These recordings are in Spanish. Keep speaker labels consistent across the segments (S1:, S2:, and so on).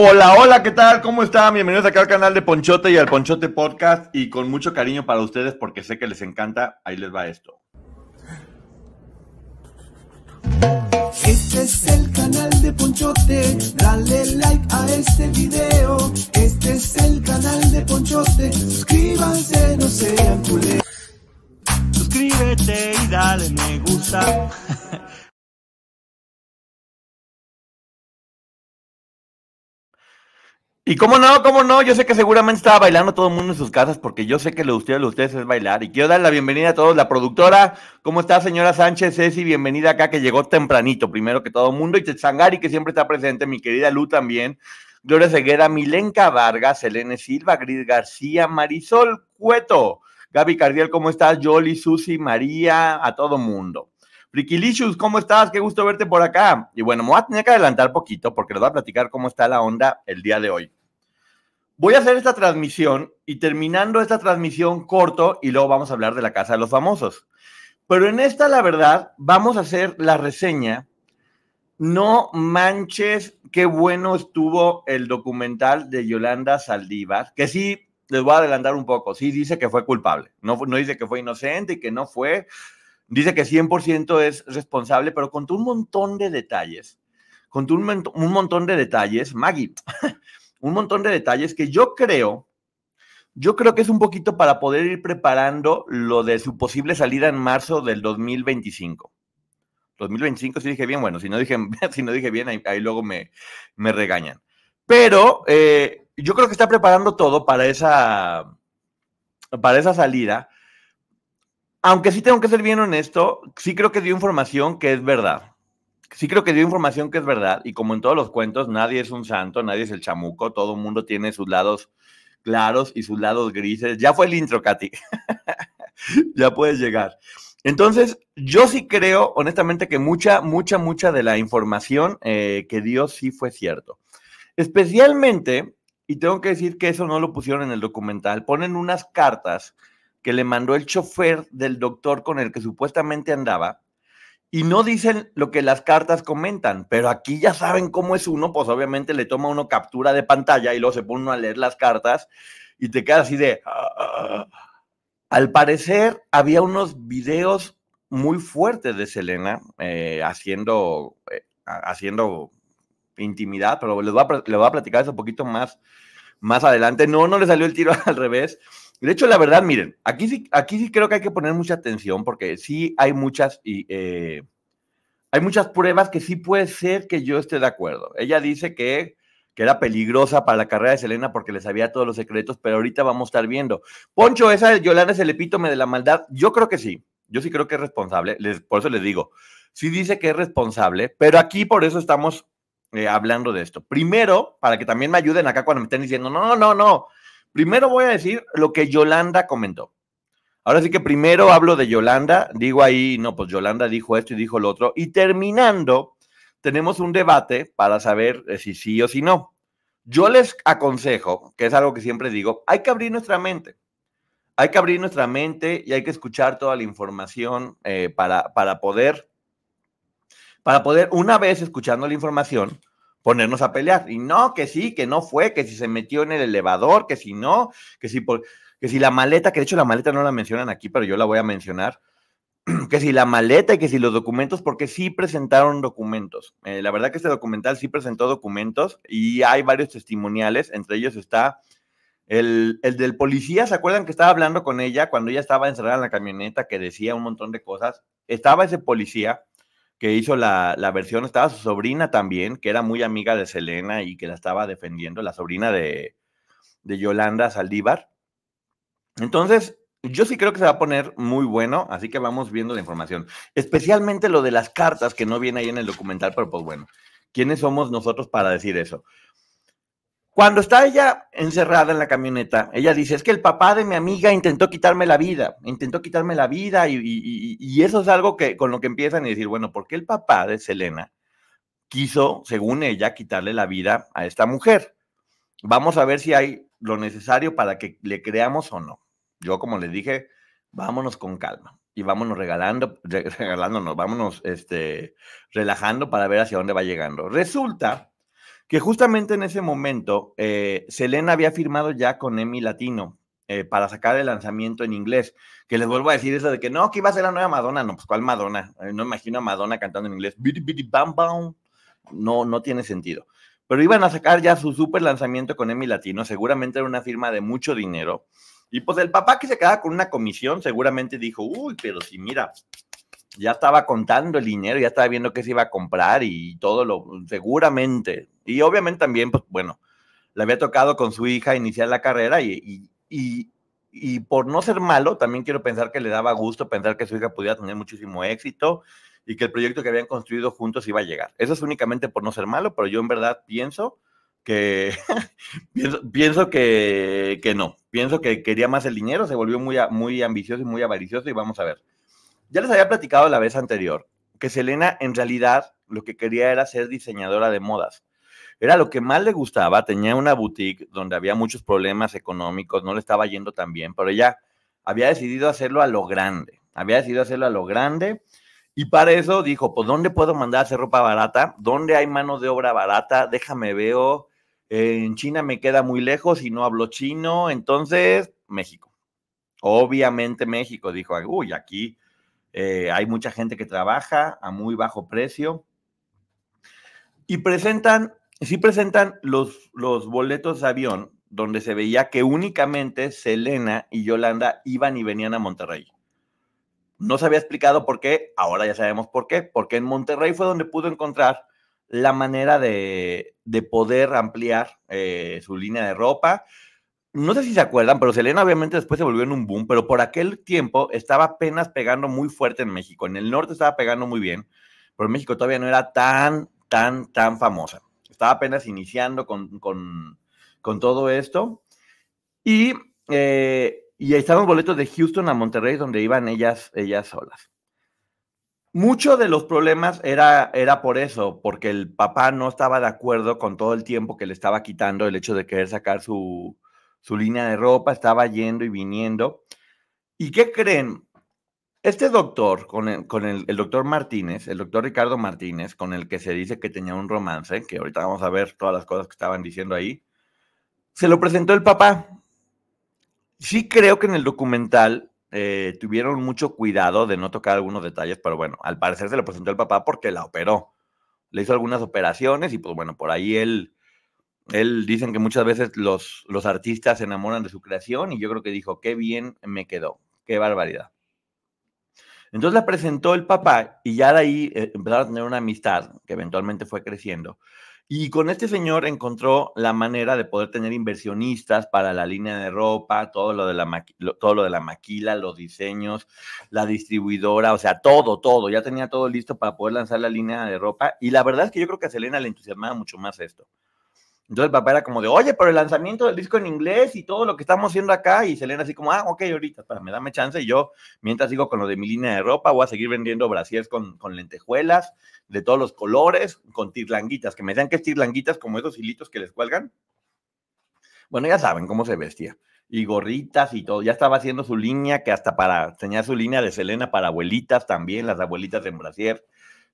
S1: Hola, hola, ¿qué tal? ¿Cómo están? Bienvenidos acá al canal de Ponchote y al Ponchote Podcast y con mucho cariño para ustedes porque sé que les encanta. Ahí les va esto. Este es el canal de Ponchote, dale like a este video. Este es el canal de Ponchote, suscríbanse, no sean culés. Suscríbete y dale me gusta. Y cómo no, cómo no, yo sé que seguramente estaba bailando todo el mundo en sus casas porque yo sé que lo de ustedes, de ustedes es bailar. Y quiero dar la bienvenida a todos, la productora, ¿cómo está señora Sánchez? Ceci, bienvenida acá que llegó tempranito, primero que todo el mundo. Y Sangari que siempre está presente, mi querida Lu también. Gloria Ceguera, Milenka Vargas, Selene Silva, Gris García, Marisol Cueto, Gaby Cardiel, ¿cómo estás? Yoli, Susi, María, a todo mundo. Frikilicious, ¿cómo estás? Qué gusto verte por acá. Y bueno, me voy a tener que adelantar poquito porque les voy a platicar cómo está la onda el día de hoy. Voy a hacer esta transmisión y terminando esta transmisión corto y luego vamos a hablar de la Casa de los Famosos. Pero en esta, la verdad, vamos a hacer la reseña. No manches, qué bueno estuvo el documental de Yolanda Saldívar, que sí, les voy a adelantar un poco, sí dice que fue culpable, no, no dice que fue inocente y que no fue, dice que 100% es responsable, pero contó un montón de detalles, contó un, un montón de detalles, Maggie. un montón de detalles que yo creo, yo creo que es un poquito para poder ir preparando lo de su posible salida en marzo del 2025. 2025 si dije bien, bueno, si no dije, si no dije bien, ahí, luego me, me, regañan. Pero eh, yo creo que está preparando todo para esa, para esa salida. Aunque sí tengo que ser bien honesto, sí creo que dio información que es verdad sí creo que dio información que es verdad, y como en todos los cuentos, nadie es un santo, nadie es el chamuco, todo el mundo tiene sus lados claros y sus lados grises. Ya fue el intro, Katy. ya puedes llegar. Entonces, yo sí creo, honestamente, que mucha, mucha, mucha de la información eh, que dio sí fue cierto. Especialmente, y tengo que decir que eso no lo pusieron en el documental, ponen unas cartas que le mandó el chofer del doctor con el que supuestamente andaba, y no dicen lo que las cartas comentan, pero aquí ya saben cómo es uno, pues obviamente le toma uno captura de pantalla y luego se pone uno a leer las cartas y te queda así de... Al parecer había unos videos muy fuertes de Selena eh, haciendo, eh, haciendo intimidad, pero les voy, a, les a platicar eso un poquito más, más adelante. No, no le salió el tiro al revés, de hecho, la verdad, miren, aquí sí, aquí sí creo que hay que poner mucha atención porque sí hay muchas y eh, hay muchas pruebas que sí puede ser que yo esté de acuerdo. Ella dice que, que era peligrosa para la carrera de Selena porque le sabía todos los secretos, pero ahorita vamos a estar viendo. Poncho, esa de Yolanda es el epítome de la maldad. Yo creo que sí. Yo sí creo que es responsable. por eso les digo, sí dice que es responsable, pero aquí por eso estamos eh, hablando de esto. Primero, para que también me ayuden acá cuando me estén diciendo, no, no, no, Primero voy a decir lo que Yolanda comentó. Ahora sí que primero hablo de Yolanda, digo ahí, no, pues Yolanda dijo esto y dijo lo otro, y terminando, tenemos un debate para saber eh, si sí o si no. Yo les aconsejo, que es algo que siempre digo, hay que abrir nuestra mente. Hay que abrir nuestra mente y hay que escuchar toda la información eh, para, para, poder, para poder, una vez escuchando la información, ponernos a pelear. Y no, que sí, que no fue, que si se metió en el elevador, que si no, que si, por, que si la maleta, que de hecho la maleta no la mencionan aquí, pero yo la voy a mencionar, que si la maleta y que si los documentos, porque sí presentaron documentos. Eh, la verdad que este documental sí presentó documentos y hay varios testimoniales, entre ellos está... El, el, del policía, ¿se acuerdan que estaba hablando con ella cuando ella estaba encerrada en la camioneta que decía un montón de cosas? Estaba ese policía que hizo la, versión, estaba su sobrina también, que era muy amiga de Selena y que la estaba defendiendo, la sobrina de, de Yolanda Saldívar. Entonces, yo sí creo que se va a poner muy bueno, así que vamos viendo la información. Especialmente lo de las cartas que no viene ahí en el documental, pero pues bueno, ¿quiénes somos nosotros para decir eso? Cuando está ella encerrada en la camioneta, ella dice, es que el papá de mi amiga intentó quitarme la vida, intentó quitarme la vida y, eso es algo que con lo que empiezan a decir, bueno, ¿por qué el papá de Selena quiso, según ella, quitarle la vida a esta mujer? Vamos a ver si hay lo necesario para que le creamos o no. Yo, como les dije, vámonos con calma y vámonos regalando, regalándonos, vámonos este, relajando para ver hacia dónde va llegando. Resulta que justamente en ese momento eh, Selena había firmado ya con Emi Latino eh, para sacar el lanzamiento en inglés, que les vuelvo a decir eso de que no, que iba a ser la nueva Madonna, no, pues ¿cuál Madonna? Eh, no imagino a Madonna cantando en inglés, no, no tiene sentido. Pero iban a sacar ya su super lanzamiento con Emi Latino, seguramente era una firma de mucho dinero. Y pues el papá que se quedaba con una comisión seguramente dijo, uy, pero si mira, ya estaba contando el dinero, ya estaba viendo qué se iba a comprar y todo lo, seguramente, y obviamente también, pues bueno, le había tocado con su hija iniciar la carrera y, por no ser malo, también quiero pensar que le daba gusto pensar que su hija pudiera tener muchísimo éxito y que el proyecto que habían construido juntos iba a llegar. Eso es únicamente por no ser malo, pero yo en verdad pienso que pienso que, que, no. Pienso que quería más el dinero, se volvió muy, muy ambicioso y muy avaricioso y vamos a ver. Ya les había platicado la vez anterior que Selena en realidad lo que quería era ser diseñadora de modas. Era lo que más le gustaba. Tenía una boutique donde había muchos problemas económicos, no le estaba yendo tan bien, pero ella había decidido hacerlo a lo grande. Había decidido hacerlo a lo grande. Y para eso dijo, pues, ¿dónde puedo mandar a hacer ropa barata? ¿Dónde hay mano de obra barata? Déjame veo. En China me queda muy lejos y no hablo chino. Entonces, México. Obviamente México dijo, uy, aquí eh, hay mucha gente que trabaja a muy bajo precio. Y presentan sí presentan los, los boletos de avión donde se veía que únicamente Selena y Yolanda iban y venían a Monterrey. No se había explicado por qué, ahora ya sabemos por qué, porque en Monterrey fue donde pudo encontrar la manera de, poder ampliar eh, su línea de ropa. No sé si se acuerdan, pero Selena obviamente después se volvió en un boom, pero por aquel tiempo estaba apenas pegando muy fuerte en México. En el norte estaba pegando muy bien, pero en México todavía no era tan, tan, tan famosa estaba apenas iniciando con, todo esto. Y, eh, ahí estaban boletos de Houston a Monterrey, donde iban ellas, ellas solas. Mucho de los problemas era, era por eso, porque el papá no estaba de acuerdo con todo el tiempo que le estaba quitando el hecho de querer sacar su, su línea de ropa, estaba yendo y viniendo. ¿Y qué creen? Este doctor, con, el, doctor Martínez, el doctor Ricardo Martínez, con el que se dice que tenía un romance, que ahorita vamos a ver todas las cosas que estaban diciendo ahí, se lo presentó el papá. Sí creo que en el documental eh, tuvieron mucho cuidado de no tocar algunos detalles, pero bueno, al parecer se lo presentó el papá porque la operó. Le hizo algunas operaciones y pues bueno, por ahí él, él dicen que muchas veces los, los artistas se enamoran de su creación y yo creo que dijo, qué bien me quedó, qué barbaridad. Entonces la presentó el papá y ya de ahí eh, empezaron a tener una amistad que eventualmente fue creciendo. Y con este señor encontró la manera de poder tener inversionistas para la línea de ropa, todo lo de la, todo lo de la maquila, los diseños, la distribuidora, o sea, todo, todo. Ya tenía todo listo para poder lanzar la línea de ropa. Y la verdad es que yo creo que a Selena le entusiasmaba mucho más esto. Entonces papá era como de, oye, pero el lanzamiento del disco en inglés y todo lo que estamos haciendo acá. Y Selena así como, ah, ok, ahorita, me dame chance. Y yo, mientras sigo con lo de mi línea de ropa, voy a seguir vendiendo brasieres con, con lentejuelas de todos los colores, con tirlanguitas, que me decían que es tirlanguitas como esos hilitos que les cuelgan. Bueno, ya saben cómo se vestía. Y gorritas y todo. Ya estaba haciendo su línea, que hasta para, tenía su línea de Selena para abuelitas también, las abuelitas en brasier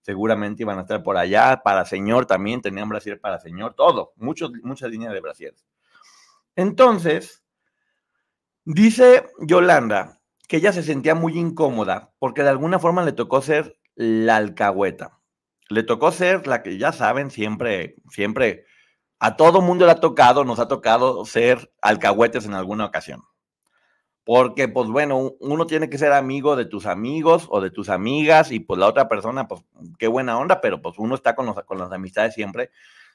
S1: seguramente iban a estar por allá, para señor también, tenían brasier para señor, todo, muchos, muchas líneas de Brasil. Entonces, dice Yolanda que ella se sentía muy incómoda porque de alguna forma le tocó ser la alcahueta. Le tocó ser la que ya saben, siempre, siempre, a todo mundo le ha tocado, nos ha tocado ser alcahuetes en alguna ocasión porque pues bueno, uno tiene que ser amigo de tus amigos o de tus amigas y pues la otra persona, pues qué buena onda, pero pues uno está con, los, con las amistades siempre.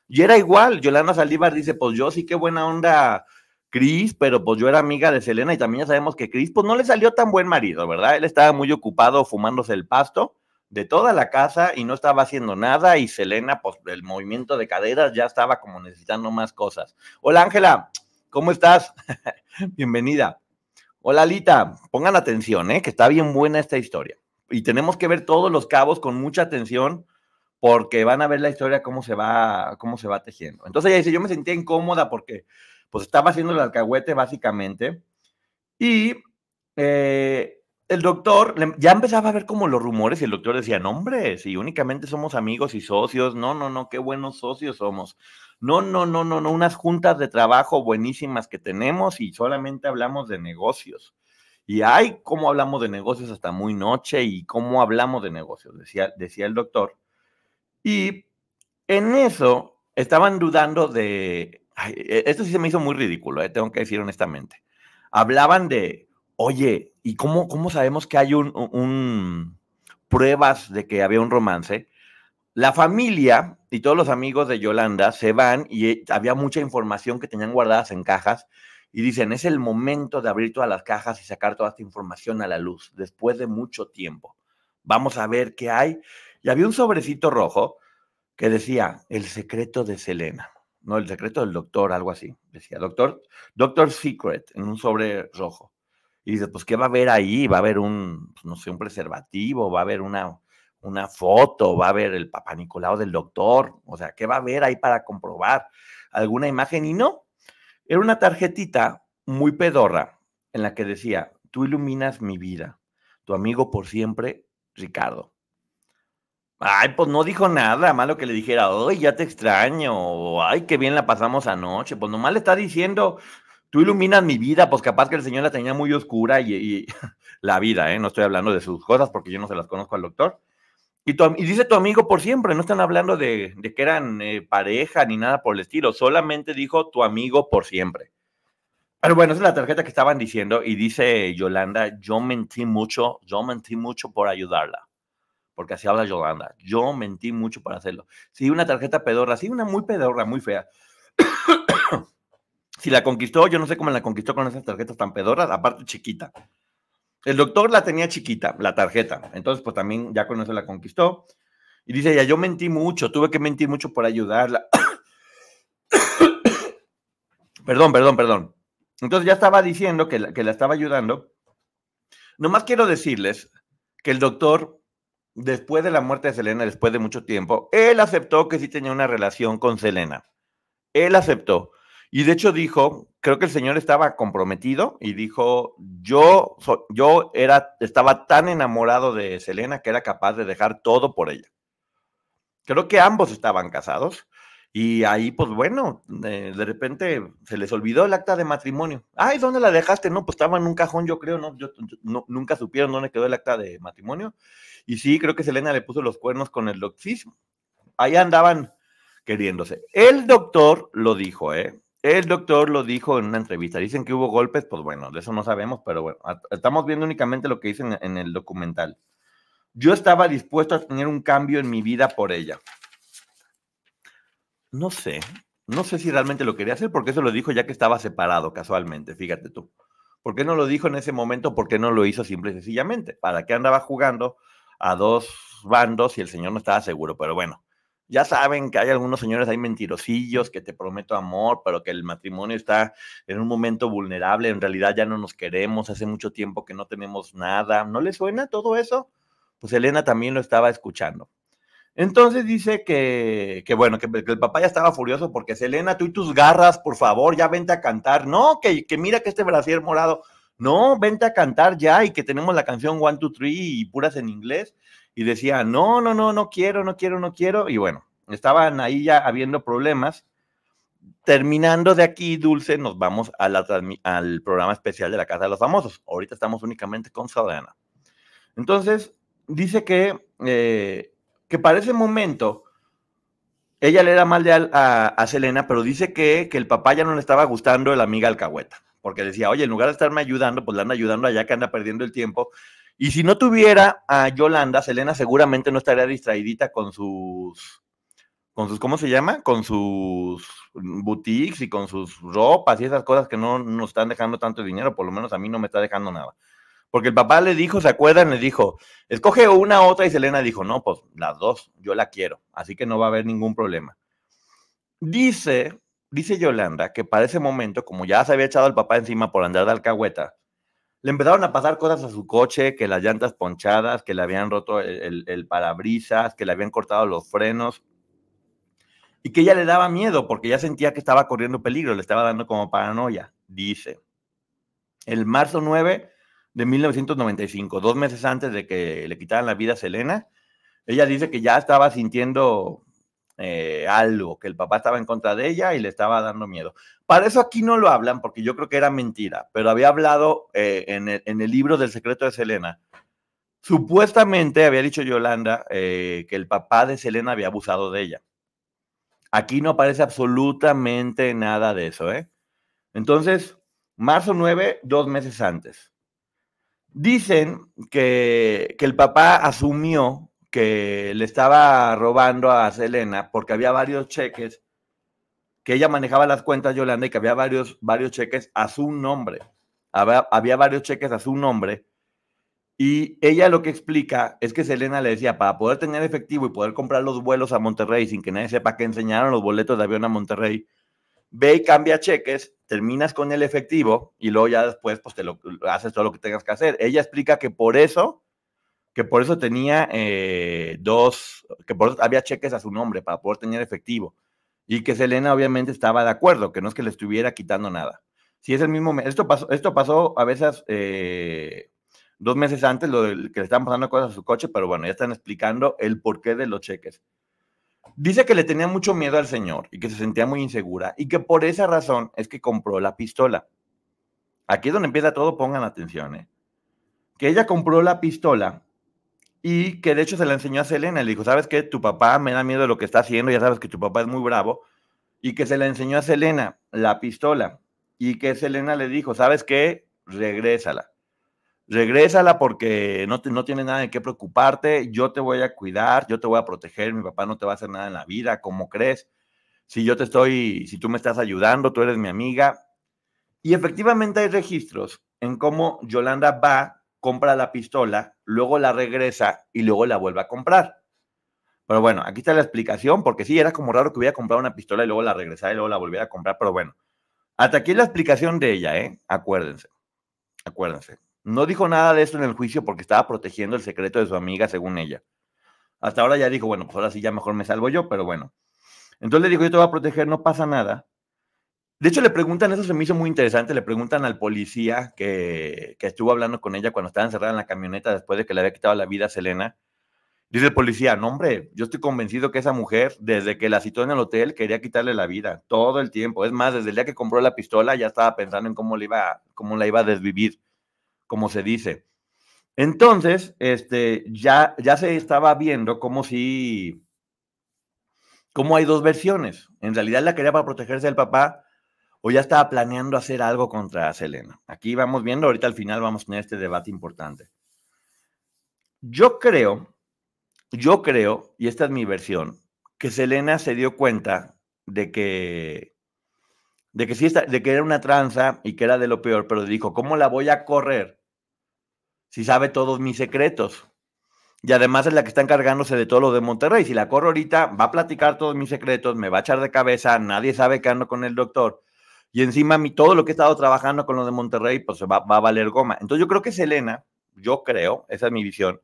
S1: Y era igual, Yolanda Saldívar dice, pues yo sí qué buena onda, Cris, pero pues yo era amiga de Selena y también ya sabemos que Cris pues no le salió tan buen marido, ¿verdad? Él estaba muy ocupado fumándose el pasto de toda la casa y no estaba haciendo nada y Selena pues el movimiento de caderas ya estaba como necesitando más cosas. Hola Ángela, ¿cómo estás? Bienvenida. Hola Lita, pongan atención, ¿eh? que está bien buena esta historia. Y tenemos que ver todos los cabos con mucha atención porque van a ver la historia cómo se va, cómo se va tejiendo. Entonces ella dice, yo me sentía incómoda porque pues estaba haciendo el alcahuete básicamente. Y eh, el doctor, ya empezaba a ver como los rumores y el doctor decía, no hombre, si únicamente somos amigos y socios, no, no, no, qué buenos socios somos. No, no, no, no, unas juntas de trabajo buenísimas que tenemos y solamente hablamos de negocios. Y ay, cómo hablamos de negocios hasta muy noche y cómo hablamos de negocios, decía, decía el doctor. Y en eso estaban dudando de, e, esto sí se me hizo muy ridículo, eh, tengo que decir honestamente. Hablaban de, oye, ¿y cómo, cómo sabemos que hay un pruebas de que había un romance? La familia y todos los amigos de Yolanda se van y eh, había mucha información que tenían guardadas en cajas y dicen, es el momento de abrir todas las cajas y sacar toda esta información a la luz después de mucho tiempo. Vamos a ver qué hay. Y había un sobrecito rojo que decía, el secreto de Selena. No, el secreto del doctor, algo así. Decía, doctor, doctor secret, en un sobre rojo. Y dice, pues, ¿qué va a haber ahí? Va a haber un, pues, no sé, un preservativo, va a haber una, una foto, va a ver el papá Nicolau del doctor, o sea, ¿qué va a ver ahí para comprobar alguna imagen? Y no, era una tarjetita muy pedorra en la que decía, tú iluminas mi vida, tu amigo por siempre, Ricardo. Ay, pues no dijo nada, malo que le dijera, hoy ya te extraño, ay, qué bien la pasamos anoche, pues nomás le está diciendo, tú iluminas mi vida, pues capaz que el señor la tenía muy oscura y, y la vida, ¿eh? no estoy hablando de sus cosas porque yo no se las conozco al doctor, y, tu, dice tu amigo por siempre, no están hablando de, que eran eh, pareja ni nada por el estilo, solamente dijo tu amigo por siempre. Pero bueno, es la tarjeta que estaban diciendo y dice Yolanda, yo mentí mucho, yo mentí mucho por ayudarla. Porque así habla Yolanda, yo mentí mucho por hacerlo. Sí, una tarjeta pedorra, sí, una muy pedorra, muy fea. si la conquistó, yo no sé cómo la conquistó con esas tarjetas tan pedorras, aparte chiquita. El doctor la tenía chiquita, la tarjeta. Entonces, pues también ya con eso la conquistó. Y dice ya yo mentí mucho, tuve que mentir mucho por ayudarla. perdón, perdón, perdón. Entonces ya estaba diciendo que la, que la estaba ayudando. Nomás quiero decirles que el doctor, después de la muerte de Selena, después de mucho tiempo, él aceptó que sí tenía una relación con Selena. Él aceptó. Y de hecho dijo, creo que el señor estaba comprometido y dijo, yo, yo era, estaba tan enamorado de Selena que era capaz de dejar todo por ella. Creo que ambos estaban casados y ahí, pues bueno, de, repente se les olvidó el acta de matrimonio. Ay, ¿dónde la dejaste? No, pues estaba en un cajón, yo creo, no, yo, nunca supieron dónde quedó el acta de matrimonio. Y sí, creo que Selena le puso los cuernos con el doxismo. Ahí andaban queriéndose. El doctor lo dijo, ¿eh? El doctor lo dijo en una entrevista. Dicen que hubo golpes, pues bueno, de eso no sabemos, pero bueno, estamos viendo únicamente lo que dicen en el documental. Yo estaba dispuesto a tener un cambio en mi vida por ella. No sé, no sé si realmente lo quería hacer, porque eso lo dijo ya que estaba separado casualmente, fíjate tú. ¿Por qué no lo dijo en ese momento? ¿Por qué no lo hizo simple y sencillamente? ¿Para qué andaba jugando a dos bandos si el señor no estaba seguro? Pero bueno, ya saben que hay algunos señores hay mentirosillos que te prometo amor, pero que el matrimonio está en un momento vulnerable, en realidad ya no nos queremos, hace mucho tiempo que no tenemos nada. ¿No les suena todo eso? Pues Elena también lo estaba escuchando. Entonces dice que, bueno, que, el papá ya estaba furioso porque Elena, tú y tus garras, por favor, ya vente a cantar. No, que, que mira que este brasier morado. No, vente a cantar ya y que tenemos la canción One, Two, Three y puras en inglés y decía, no, no, no, no quiero, no quiero, no quiero. Y bueno, estaban ahí ya habiendo problemas. Terminando de aquí, Dulce, nos vamos al programa especial de la Casa de los Famosos. Ahorita estamos únicamente con Sadana Entonces, dice que, eh, que para ese momento ella le era mal de a, Selena, pero dice que, que, el papá ya no le estaba gustando la amiga alcahueta, porque decía, oye, en lugar de estarme ayudando, pues la anda ayudando allá que anda perdiendo el tiempo y si no tuviera a Yolanda, Selena seguramente no estaría distraídita con sus, con sus, ¿cómo se llama? Con sus boutiques y con sus ropas y esas cosas que no nos están dejando tanto dinero, por lo menos a mí no me está dejando nada. Porque el papá le dijo, ¿se acuerdan? Le dijo, escoge una, otra, y Selena dijo, no, pues las dos, yo la quiero, así que no va a haber ningún problema. Dice, dice Yolanda que para ese momento, como ya se había echado al papá encima por andar de alcahueta, le empezaron a pasar cosas a su coche, que las llantas ponchadas, que le habían roto el, parabrisas, que le habían cortado los frenos y que ella le daba miedo porque ya sentía que estaba corriendo peligro, le estaba dando como paranoia, dice. El marzo 9 de 1995, dos meses antes de que le quitaran la vida a Selena, ella dice que ya estaba sintiendo eh, algo, que el papá estaba en contra de ella y le estaba dando miedo. Para eso aquí no lo hablan, porque yo creo que era mentira, pero había hablado eh, en, el, libro del secreto de Selena. Supuestamente había dicho Yolanda eh, que el papá de Selena había abusado de ella. Aquí no aparece absolutamente nada de eso, ¿eh? Entonces, marzo 9, dos meses antes. Dicen que, que el papá asumió que le estaba robando a Selena porque había varios cheques que ella manejaba las cuentas Yolanda y que había varios, varios cheques a su nombre. Había, había, varios cheques a su nombre. Y ella lo que explica es que Selena le decía, para poder tener efectivo y poder comprar los vuelos a Monterrey sin que nadie sepa que enseñaron los boletos de avión a Monterrey, ve y cambia cheques, terminas con el efectivo y luego ya después pues te lo, haces todo lo que tengas que hacer. Ella explica que por eso que por eso tenía eh, dos, que por eso había cheques a su nombre para poder tener efectivo. Y que Selena obviamente estaba de acuerdo, que no es que le estuviera quitando nada. Si es el mismo, esto pasó, esto pasó a veces eh, dos meses antes, lo de, que le estaban pasando cosas a su coche, pero bueno, ya están explicando el porqué de los cheques. Dice que le tenía mucho miedo al señor y que se sentía muy insegura y que por esa razón es que compró la pistola. Aquí es donde empieza todo, pongan atención. ¿eh? Que ella compró la pistola y que de hecho se la enseñó a Selena. Le dijo, ¿sabes qué? Tu papá me da miedo de lo que está haciendo, ya sabes que tu papá es muy bravo. Y que se la enseñó a Selena la pistola. Y que Selena le dijo, ¿sabes qué? Regrésala. Regrésala porque no, te, no tienes nada de qué preocuparte, yo te voy a cuidar, yo te voy a proteger, mi papá no te va a hacer nada en la vida, ¿cómo crees? Si yo te estoy, si tú me estás ayudando, tú eres mi amiga. Y efectivamente hay registros en cómo Yolanda va compra la pistola, luego la regresa y luego la vuelve a comprar. Pero bueno, aquí está la explicación, porque sí, era como raro que hubiera comprado una pistola y luego la regresara y luego la volviera a comprar, pero bueno. Hasta aquí la explicación de ella, ¿eh? Acuérdense, acuérdense. No dijo nada de esto en el juicio porque estaba protegiendo el secreto de su amiga, según ella. Hasta ahora ya dijo, bueno, pues ahora sí ya mejor me salvo yo, pero bueno. Entonces le dijo, yo te voy a proteger, no pasa nada. De hecho, le preguntan, eso se me hizo muy interesante, le preguntan al policía que, estuvo hablando con ella cuando estaba encerrada en la camioneta después de que le había quitado la vida a Selena. Dice el policía, no hombre, yo estoy convencido que esa mujer, desde que la citó en el hotel, quería quitarle la vida todo el tiempo. Es más, desde el día que compró la pistola ya estaba pensando en cómo, le iba, cómo la iba a desvivir, como se dice. Entonces, este, ya, ya se estaba viendo como si, como hay dos versiones. En realidad la quería para protegerse del papá, o ya estaba planeando hacer algo contra Selena. Aquí vamos viendo, ahorita al final vamos a tener este debate importante. Yo creo, yo creo, y esta es mi versión, que Selena se dio cuenta de que, de que, está, de que era una tranza y que era de lo peor, pero dijo, ¿cómo la voy a correr si sabe todos mis secretos? Y además es la que está encargándose de todo lo de Monterrey. Si la corro ahorita, va a platicar todos mis secretos, me va a echar de cabeza, nadie sabe que ando con el doctor y encima mi, todo lo que he estado trabajando con lo de Monterrey, pues va, va a valer goma. Entonces yo creo que Selena, yo creo, esa es mi visión,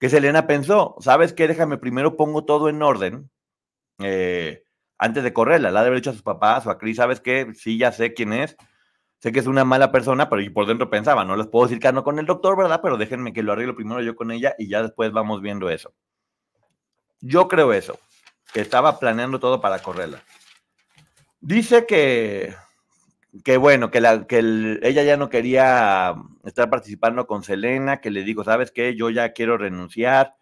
S1: que Selena pensó, ¿sabes qué? Déjame primero pongo todo en orden eh, antes de correrla. La de haber dicho a sus papás o a Cris, ¿sabes qué? Sí, ya sé quién es. Sé que es una mala persona, pero y por dentro pensaba, no les puedo decir que no con el doctor, ¿verdad? Pero déjenme que lo arreglo primero yo con ella y ya después vamos viendo eso. Yo creo eso, que estaba planeando todo para correrla. Dice que que bueno, que, la, que ella ya no quería estar participando con Selena, que le dijo, ¿sabes qué? Yo ya quiero renunciar,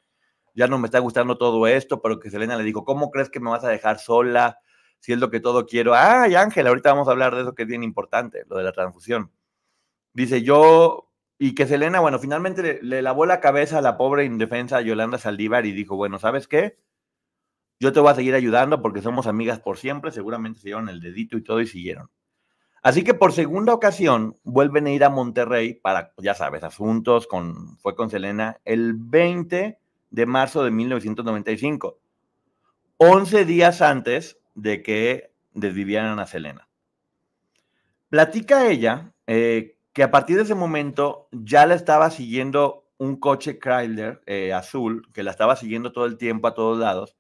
S1: ya no me está gustando todo esto, pero que Selena le dijo, ¿cómo crees que me vas a dejar sola? Si es lo que todo quiero. Ay, Ángel, ahorita vamos a hablar de eso que es bien importante, lo de la transfusión. Dice, yo, y que Selena, bueno, finalmente le, lavó la cabeza a la pobre indefensa Yolanda Saldívar y dijo, bueno, ¿sabes qué? Yo te voy a seguir ayudando porque somos amigas por siempre, seguramente se dieron el dedito y todo y siguieron. Así que por segunda ocasión vuelven a ir a Monterrey para, pues, ya sabes, asuntos, con, fue con Selena el 20 de marzo de 1995, 11 días antes de que desvivieran a Selena. Platica ella eh, que a partir de ese momento ya la estaba siguiendo un coche Chrysler eh, azul, que la estaba siguiendo todo el tiempo a todos lados,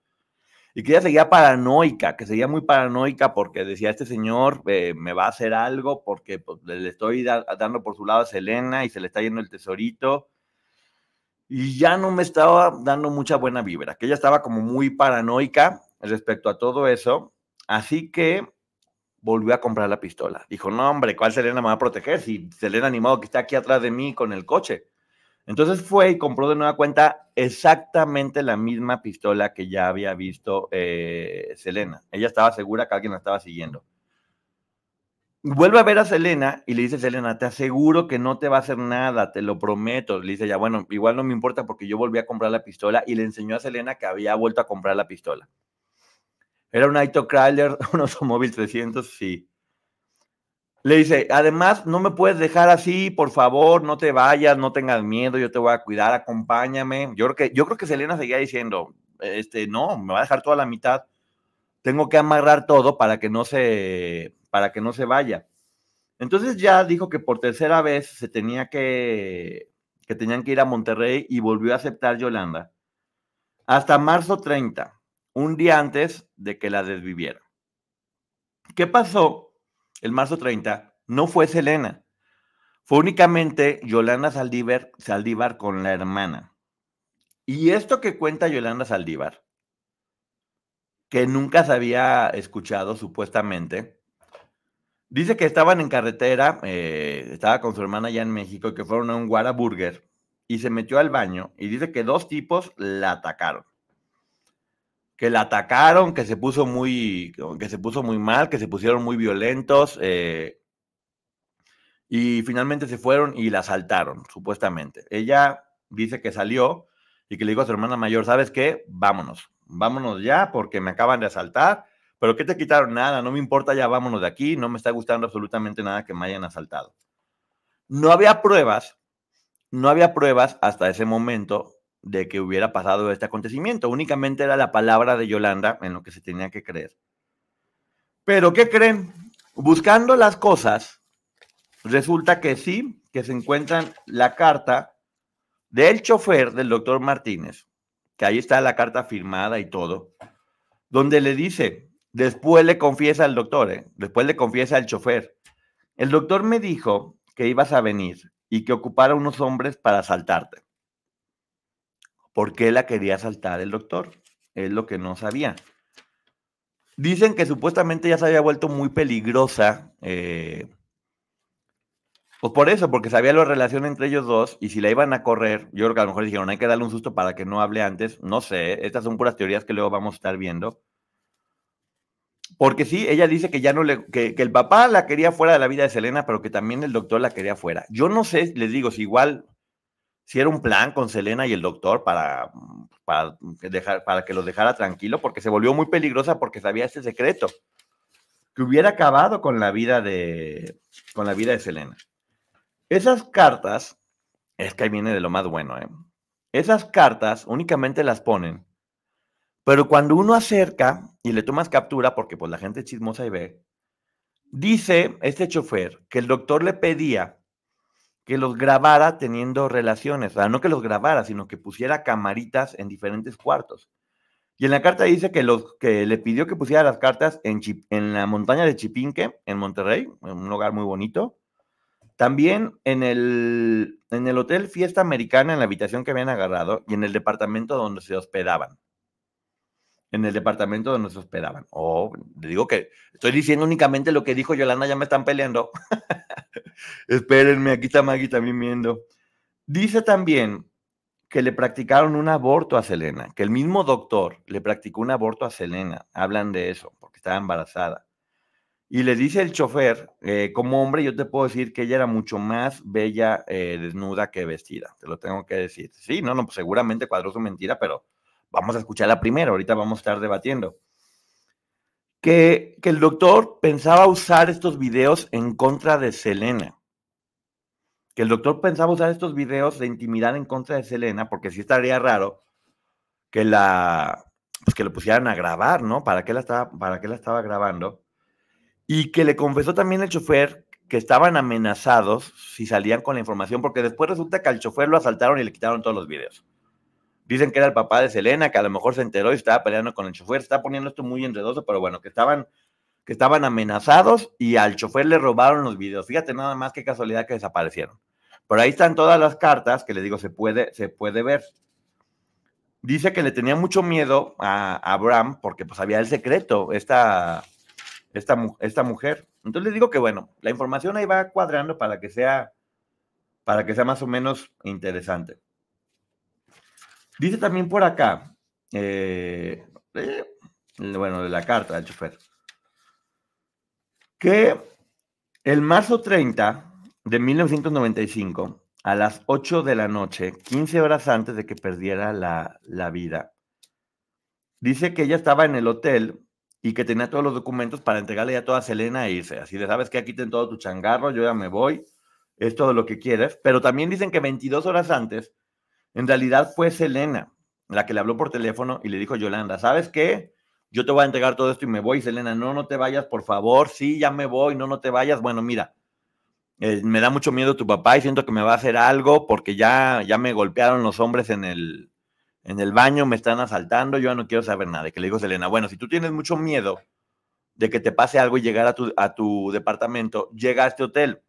S1: y que ella seguía paranoica, que seguía muy paranoica porque decía, este señor eh, me va a hacer algo porque pues, le estoy dando por su lado a Selena y se le está yendo el tesorito. Y ya no me estaba dando mucha buena vibra, que ella estaba como muy paranoica respecto a todo eso. Así que volvió a comprar la pistola. Dijo, no hombre, ¿cuál Selena me va a proteger? Si Selena animado que está aquí atrás de mí con el coche. Entonces fue y compró de nueva cuenta exactamente la misma pistola que ya había visto eh, Selena. Ella estaba segura que alguien la estaba siguiendo. Vuelve a ver a Selena y le dice, Selena, te aseguro que no te va a hacer nada, te lo prometo. Le dice, ya bueno, igual no me importa porque yo volví a comprar la pistola y le enseñó a Selena que había vuelto a comprar la pistola. Era un Aito Crawler, un Automóvil 300, sí. Le dice, además, no me puedes dejar así, por favor, no te vayas, no tengas miedo, yo te voy a cuidar, acompáñame. Yo creo que, yo creo que Selena seguía diciendo, este, no, me va a dejar toda la mitad. Tengo que amarrar todo para que no se, para que no se vaya. Entonces ya dijo que por tercera vez se tenía que, que tenían que ir a Monterrey y volvió a aceptar Yolanda hasta marzo 30, un día antes de que la desviviera. ¿Qué pasó? el marzo 30, no fue Selena. Fue únicamente Yolanda Saldívar, con la hermana. Y esto que cuenta Yolanda Saldívar, que nunca se había escuchado supuestamente, dice que estaban en carretera, eh, estaba con su hermana allá en México, que fueron a un Guaraburger, y se metió al baño y dice que dos tipos la atacaron que la atacaron, que se puso muy, que se puso muy mal, que se pusieron muy violentos eh, y finalmente se fueron y la asaltaron, supuestamente. Ella dice que salió y que le dijo a su hermana mayor, ¿sabes qué? Vámonos, vámonos ya porque me acaban de asaltar. ¿Pero qué te quitaron? Nada, no me importa, ya vámonos de aquí, no me está gustando absolutamente nada que me hayan asaltado. No había pruebas, no había pruebas hasta ese momento de que hubiera pasado este acontecimiento. Únicamente era la palabra de Yolanda en lo que se tenía que creer. Pero, ¿qué creen? Buscando las cosas, resulta que sí, que se encuentran la carta del chofer del doctor Martínez, que ahí está la carta firmada y todo, donde le dice, después le confiesa al doctor, ¿eh? después le confiesa al chofer, el doctor me dijo que ibas a venir y que ocupara unos hombres para asaltarte. ¿Por qué la quería saltar el doctor? Es lo que no sabía. Dicen que supuestamente ya se había vuelto muy peligrosa. Eh, pues por eso, porque sabía la relación entre ellos dos y si la iban a correr, yo creo que a lo mejor dijeron, hay que darle un susto para que no hable antes. No sé, estas son puras teorías que luego vamos a estar viendo. Porque sí, ella dice que ya no le, que, que, el papá la quería fuera de la vida de Selena, pero que también el doctor la quería fuera. Yo no sé, les digo, si igual si era un plan con Selena y el doctor mm, para, dejar, para que lo dejara tranquilo, porque se volvió muy peligrosa porque sabía este secreto, que hubiera acabado con la vida de, con la vida de Selena. Esas cartas, es que ahí viene de lo más bueno, ¿eh? esas cartas únicamente las ponen, pero cuando uno acerca y le tomas captura, porque pues la gente chismosa y ve, dice este chofer que el doctor le pedía que los grabara teniendo relaciones, o sea, no que los grabara, sino que pusiera camaritas en diferentes cuartos. Y en la carta dice que, los, que le pidió que pusiera las cartas en, en la montaña de Chipinque, en Monterrey, un lugar muy bonito. También en el, en el hotel Fiesta Americana, en la habitación que habían agarrado, y en el departamento donde se hospedaban en el departamento donde nos hospedaban. O oh, le digo que estoy diciendo únicamente lo que dijo Yolanda, ya me están peleando. Espérenme, aquí está Maggie también viendo. Dice también que le practicaron un aborto a Selena, que el mismo doctor le practicó un aborto a Selena. Hablan de eso, porque estaba embarazada. Y le dice el chofer, eh, como hombre, yo te puedo decir que ella era mucho más bella eh, desnuda que vestida. Te lo tengo que decir. Sí, no, no, pues seguramente cuadró su mentira, pero vamos a escuchar la primera, ahorita vamos a estar debatiendo. Que, el doctor pensaba usar estos videos en contra de Selena. Que el doctor pensaba usar estos videos de intimidad en contra de Selena, porque si estaría raro que la pues que lo pusieran a grabar, ¿no? ¿Para qué la estaba, para qué la estaba grabando? Y que le confesó también el chofer que estaban amenazados si salían con la información, porque después resulta que al chofer lo asaltaron y le quitaron todos los videos. Dicen que era el papá de Selena, que a lo mejor se enteró y estaba peleando con el chofer. Está poniendo esto muy enredoso, pero bueno, que estaban, que estaban amenazados y al chofer le robaron los videos. Fíjate nada más qué casualidad que desaparecieron. Por ahí están todas las cartas que le digo, se puede, se puede ver. Dice que le tenía mucho miedo a, Abraham porque pues había el secreto, esta, esta, esta mujer. Entonces le digo que bueno, la información ahí va cuadrando para que sea, para que sea más o menos interesante. Dice también por acá, eh, eh, bueno, de la carta del chofer, que el marzo 30 de 1995, a las 8 de la noche, 15 horas antes de que perdiera la, la vida, dice que ella estaba en el hotel y que tenía todos los documentos para entregarle ya toda Selena e irse. Así de, sabes que aquí ten todo tu changarro, yo ya me voy, es todo lo que quieres. Pero también dicen que 22 horas antes en realidad fue Selena la que le habló por teléfono y le dijo, Yolanda, ¿sabes qué? Yo te voy a entregar todo esto y me voy. Selena, no, no te vayas, por favor. Sí, ya me voy, no, no te vayas. Bueno, mira, eh, me da mucho miedo tu papá y siento que me va a hacer algo porque ya, ya me golpearon los hombres en el, en el baño, me están asaltando, yo no quiero saber nada. Que le dijo Selena, bueno, si tú tienes mucho miedo de que te pase algo y llegar a tu, a tu departamento, llega a este hotel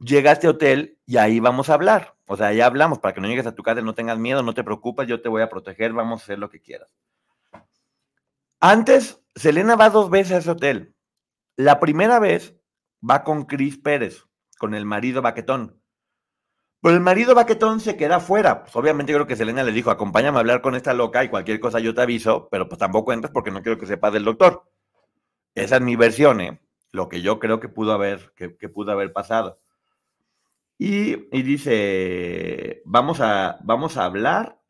S1: llega a este hotel y ahí vamos a hablar. O sea, ahí hablamos para que no llegues a tu casa, no tengas miedo, no te preocupes, yo te voy a proteger, vamos a hacer lo que quieras. Antes, Selena va dos veces a ese hotel. La primera vez va con Chris Pérez, con el marido Baquetón. Pero el marido Baquetón se queda fuera. Pues obviamente yo creo que Selena le dijo, acompáñame a hablar con esta loca y cualquier cosa yo te aviso, pero pues tampoco entras porque no quiero que sepas del doctor. Esa es mi versión, ¿eh? lo que yo creo que pudo haber, que pudo haber pasado. Y, dice, vamos a, vamos a hablar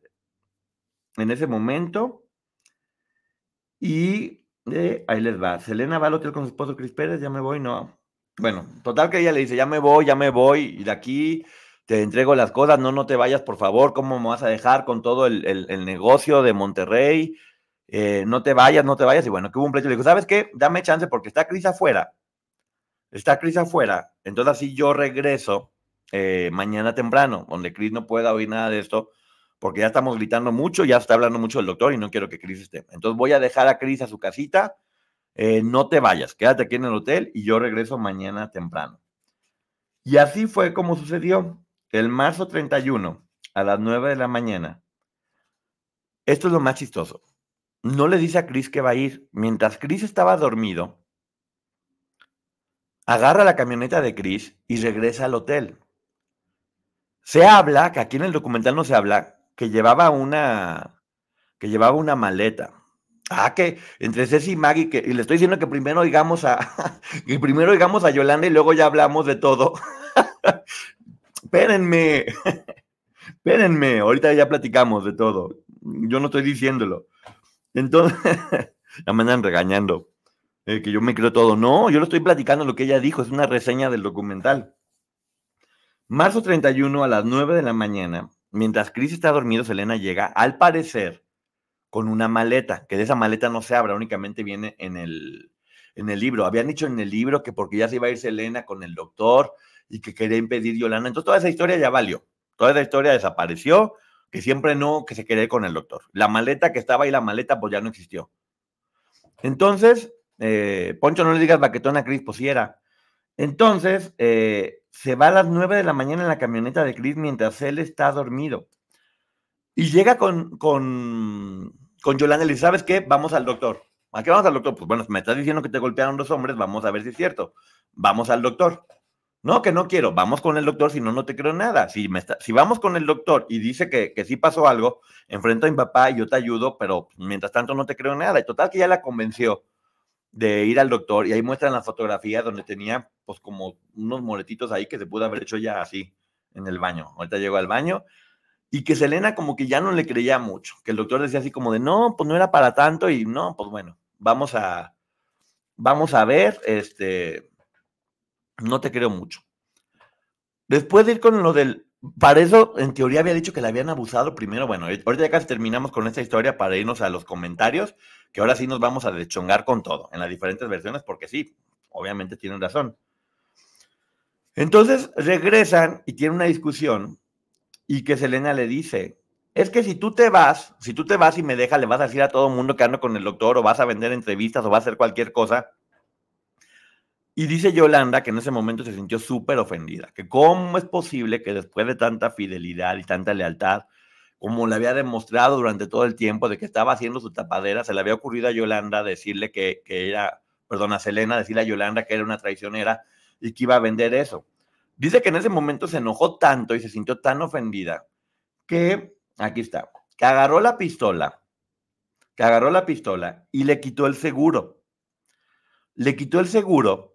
S1: en ese momento. Y eh, ahí les va. Selena va al hotel con su esposo Cris Pérez, ya me voy, no. Bueno, total que ella le dice, ya me voy, ya me voy, y de aquí te entrego las cosas, no, no te vayas, por favor, ¿cómo me vas a dejar con todo el, negocio de Monterrey? Eh, no te vayas, no te vayas. Y bueno, que hubo un pleito, le dijo, ¿sabes qué? Dame chance porque está Cris afuera. Está Cris afuera. Entonces si yo regreso eh, mañana temprano, donde Chris no pueda oír nada de esto, porque ya estamos gritando mucho, ya está hablando mucho el doctor y no quiero que Chris esté. Entonces voy a dejar a Chris a su casita. Eh, no te vayas, quédate aquí en el hotel y yo regreso mañana temprano. Y así fue como sucedió. El marzo 31, a las 9 de la mañana. Esto es lo más chistoso. No le dice a Chris que va a ir. Mientras Chris estaba dormido, agarra la camioneta de Chris y regresa al hotel. Se habla, que aquí en el documental no se habla, que llevaba una, que llevaba una maleta. Ah, que entre Ceci y Maggie, que, y le estoy diciendo que primero oigamos a, primero a Yolanda y luego ya hablamos de todo. espérenme, espérenme, ahorita ya platicamos de todo. Yo no estoy diciéndolo. Entonces, la me andan regañando, eh, que yo me creo todo. No, yo lo estoy platicando lo que ella dijo, es una reseña del documental. Marzo 31 a las 9 de la mañana, mientras Chris está dormido, Selena llega, al parecer, con una maleta, que de esa maleta no se abra, únicamente viene en el, en el libro. Habían dicho en el libro que porque ya se iba a ir Selena con el doctor y que quería impedir Yolanda. Entonces toda esa historia ya valió, toda esa historia desapareció, que siempre no, que se quería ir con el doctor. La maleta que estaba y la maleta pues ya no existió. Entonces, eh, Poncho, no le digas baquetón a Chris, pues sí era. Entonces, eh, se va a las 9 de la mañana en la camioneta de Chris mientras él está dormido. Y llega con, con, con Yolanda y le dice, ¿sabes qué? Vamos al doctor. ¿A qué vamos al doctor? Pues bueno, me estás diciendo que te golpearon los hombres, vamos a ver si es cierto. Vamos al doctor. No, que no quiero, vamos con el doctor, si no, no te creo nada. Si, me si vamos con el doctor y dice que, que sí pasó algo, enfrento a mi papá y yo te ayudo, pero mientras tanto no te creo nada. Y total que ya la convenció de ir al doctor y ahí muestran la fotografía donde tenía pues como unos moretitos ahí que se pudo haber hecho ya así en el baño. Ahorita llegó al baño y que Selena como que ya no le creía mucho, que el doctor decía así como de, no, pues no era para tanto y no, pues bueno, vamos a, vamos a ver, este, no te creo mucho. Después de ir con lo del, para eso en teoría había dicho que la habían abusado primero, bueno, ahorita ya casi terminamos con esta historia para irnos a los comentarios, que ahora sí nos vamos a dechongar con todo, en las diferentes versiones, porque sí, obviamente tienen razón. Entonces regresan y tienen una discusión y que Selena le dice, es que si tú te vas, si tú te vas y me dejas, le vas a decir a todo el mundo que ando con el doctor o vas a vender entrevistas o vas a hacer cualquier cosa. Y dice Yolanda que en ese momento se sintió súper ofendida, que cómo es posible que después de tanta fidelidad y tanta lealtad, como le había demostrado durante todo el tiempo de que estaba haciendo su tapadera, se le había ocurrido a Yolanda decirle que, era, perdón, a Selena decirle a Yolanda que era una traicionera y que iba a vender eso. Dice que en ese momento se enojó tanto y se sintió tan ofendida que, aquí está, que agarró la pistola, que agarró la pistola y le quitó el seguro. Le quitó el seguro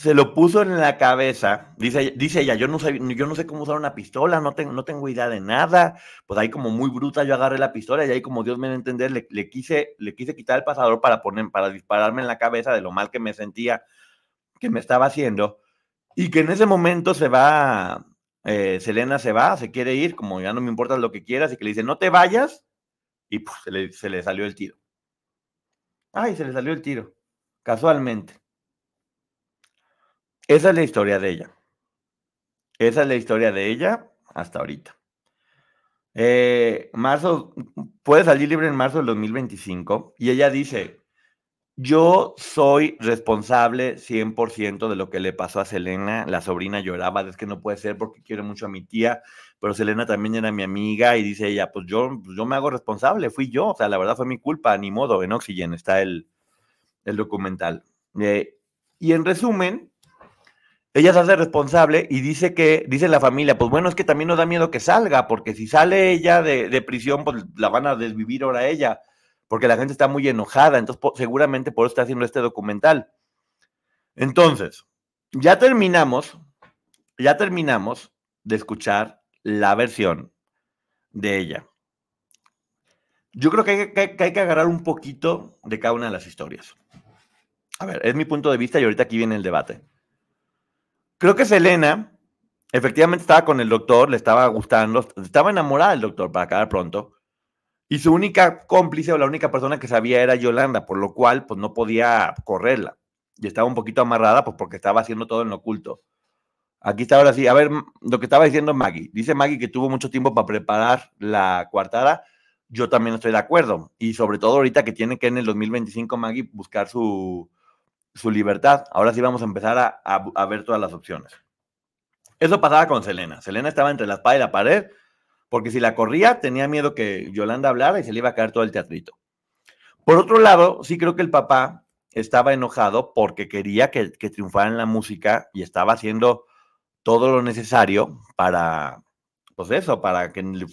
S1: se lo puso en la cabeza, dice, dice ella, yo no, sé, yo no sé cómo usar una pistola, no tengo, no tengo idea de nada, pues ahí como muy bruta yo agarré la pistola y ahí como Dios me a entender, le, quise, le quise quitar el pasador para, poner, para dispararme en la cabeza de lo mal que me sentía, que me estaba haciendo, y que en ese momento se va, eh, Selena se va, se quiere ir, como ya no me importa lo que quieras, y que le dice, no te vayas, y pues, se, le, se le salió el tiro. Ay, se le salió el tiro, casualmente. Esa es la historia de ella. Esa es la historia de ella hasta ahorita. Eh, marzo, puede salir libre en marzo del 2025 y ella dice, yo soy responsable 100% de lo que le pasó a Selena. La sobrina lloraba, es que no puede ser porque quiere mucho a mi tía, pero Selena también era mi amiga y dice ella, pues yo, pues me hago responsable, fui yo, o sea, la verdad fue mi culpa, ni modo, en Oxygen está el, documental. Eh, y en resumen, ella se hace responsable y dice que, dice la familia, pues bueno, es que también nos da miedo que salga, porque si sale ella de, prisión, pues la van a desvivir ahora ella, porque la gente está muy enojada, entonces seguramente por eso está haciendo este documental. Entonces, ya terminamos, ya terminamos de escuchar la versión de ella. Yo creo que hay que agarrar un poquito de cada una de las historias. A ver, es mi punto de vista y ahorita aquí viene el debate. Creo que Selena efectivamente estaba con el doctor, le estaba gustando, estaba enamorada del doctor para acabar pronto. Y su única cómplice o la única persona que sabía era Yolanda, por lo cual pues no podía correrla. Y estaba un poquito amarrada pues porque estaba haciendo todo en lo oculto. Aquí está ahora sí. A ver, lo que estaba diciendo Maggie. Dice Maggie que tuvo mucho tiempo para preparar la coartada. Yo también estoy de acuerdo. Y sobre todo ahorita que tiene que en el 2025 Maggie buscar su, su libertad. Ahora sí vamos a empezar a, ver todas las opciones. Eso pasaba con Selena. Selena estaba entre la espada y la pared, porque si la corría tenía miedo que Yolanda hablara y se le iba a caer todo el teatrito. Por otro lado, sí creo que el papá estaba enojado porque quería que, que triunfara en la música y estaba haciendo todo lo necesario para, pues eso, para que,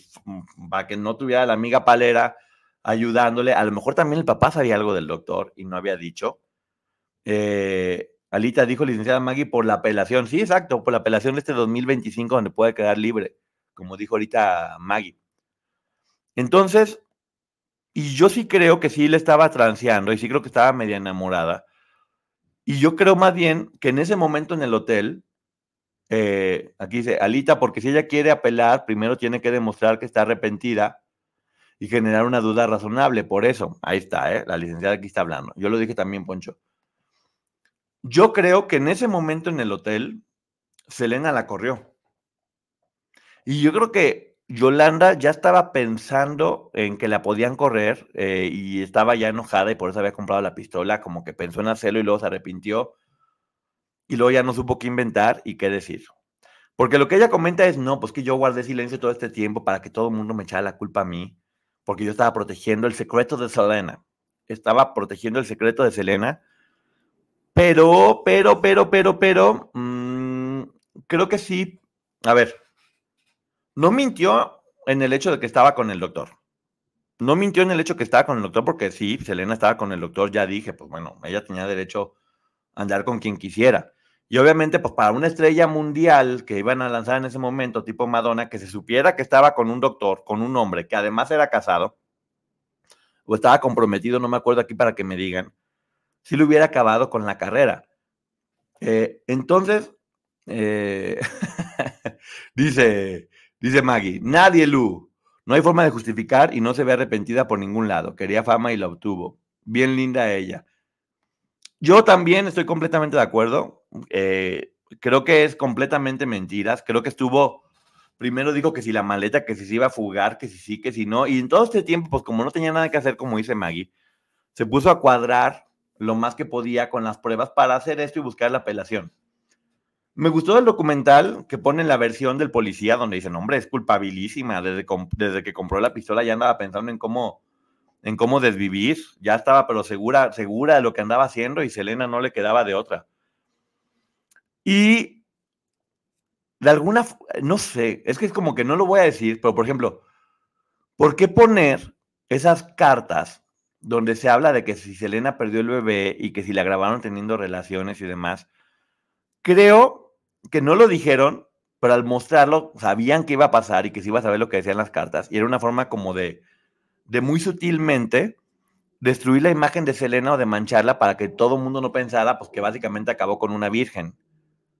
S1: para que no tuviera la amiga palera ayudándole. A lo mejor también el papá sabía algo del doctor y no había dicho. Eh, Alita dijo, licenciada Maggie, por la apelación. Sí, exacto, por la apelación de este 2025, donde puede quedar libre, como dijo ahorita Maggie. Entonces, y yo sí creo que sí le estaba transeando, y sí creo que estaba media enamorada. Y yo creo más bien que en ese momento en el hotel, eh, aquí dice, Alita, porque si ella quiere apelar, primero tiene que demostrar que está arrepentida y generar una duda razonable. Por eso, ahí está, ¿eh? la licenciada aquí está hablando. Yo lo dije también, Poncho. Yo creo que en ese momento en el hotel, Selena la corrió. Y yo creo que Yolanda ya estaba pensando en que la podían correr eh, y estaba ya enojada y por eso había comprado la pistola, como que pensó en hacerlo y luego se arrepintió y luego ya no supo qué inventar y qué decir. Porque lo que ella comenta es, no, pues que yo guardé silencio todo este tiempo para que todo el mundo me echara la culpa a mí, porque yo estaba protegiendo el secreto de Selena. Estaba protegiendo el secreto de Selena pero, pero, pero, pero, pero, mm, creo que sí. A ver, no mintió en el hecho de que estaba con el doctor. No mintió en el hecho de que estaba con el doctor, porque sí, Selena estaba con el doctor, ya dije, pues bueno, ella tenía derecho a andar con quien quisiera. Y obviamente, pues para una estrella mundial que iban a lanzar en ese momento, tipo Madonna, que se supiera que estaba con un doctor, con un hombre, que además era casado, o estaba comprometido, no me acuerdo aquí para que me digan, si lo hubiera acabado con la carrera. Eh, entonces, eh, dice, dice Maggie, nadie Lu, no hay forma de justificar y no se ve arrepentida por ningún lado. Quería fama y la obtuvo. Bien linda ella. Yo también estoy completamente de acuerdo. Eh, creo que es completamente mentiras. Creo que estuvo, primero dijo que si la maleta, que si se iba a fugar, que si sí, que si no. Y en todo este tiempo, pues como no tenía nada que hacer, como dice Maggie, se puso a cuadrar lo más que podía con las pruebas para hacer esto y buscar la apelación. Me gustó el documental que pone la versión del policía donde dice, hombre, es culpabilísima, desde, desde que compró la pistola ya andaba pensando en cómo, en cómo desvivir, ya estaba pero segura, segura de lo que andaba haciendo y Selena no le quedaba de otra. Y de alguna, no sé, es que es como que no lo voy a decir, pero por ejemplo, ¿por qué poner esas cartas donde se habla de que si Selena perdió el bebé y que si la grabaron teniendo relaciones y demás, creo que no lo dijeron, pero al mostrarlo sabían que iba a pasar y que se iba a saber lo que decían las cartas. Y era una forma como de, de muy sutilmente destruir la imagen de Selena o de mancharla para que todo el mundo no pensara pues, que básicamente acabó con una virgen,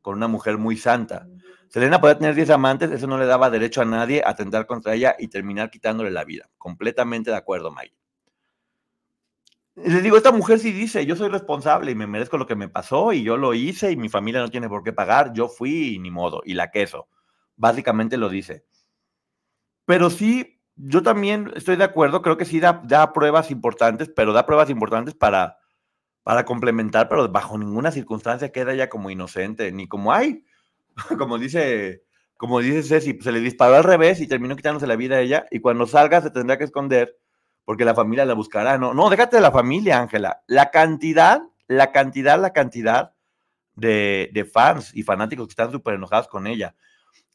S1: con una mujer muy santa. Selena podía tener 10 amantes, eso no le daba derecho a nadie a atentar contra ella y terminar quitándole la vida. Completamente de acuerdo, Mike. Le digo, esta mujer sí dice, yo soy responsable y me merezco lo que me pasó y yo lo hice y mi familia no tiene por qué pagar, yo fui ni modo, y la queso. Básicamente lo dice. Pero sí, yo también estoy de acuerdo, creo que sí da, pruebas importantes, pero da pruebas importantes para, para complementar, pero bajo ninguna circunstancia queda ya como inocente, ni como, hay. como dice, como dice Ceci, se le disparó al revés y terminó quitándose la vida a ella, y cuando salga se tendrá que esconder porque la familia la buscará, no, no, déjate de la familia, Ángela, la cantidad, la cantidad, la cantidad de, fans y fanáticos que están súper enojados con ella.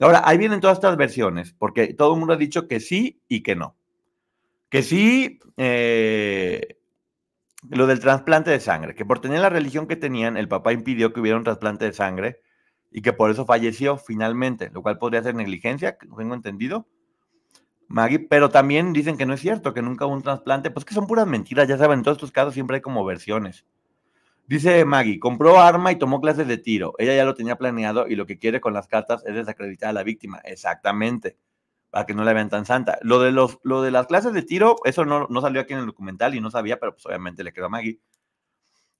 S1: Ahora, ahí vienen todas estas versiones, porque todo el mundo ha dicho que sí y que no. Que sí, eh, lo del trasplante de sangre, que por tener la religión que tenían, el papá impidió que hubiera un trasplante de sangre y que por eso falleció finalmente, lo cual podría ser negligencia, tengo entendido, Maggie, pero también dicen que no es cierto, que nunca hubo un trasplante, pues que son puras mentiras, ya saben, en todos estos casos siempre hay como versiones. Dice Maggie, compró arma y tomó clases de tiro. Ella ya lo tenía planeado y lo que quiere con las cartas es desacreditar a la víctima. Exactamente, para que no la vean tan santa. Lo de, lo de las clases de tiro, eso no, salió aquí en el documental y no sabía, pero pues obviamente le quedó a Maggie.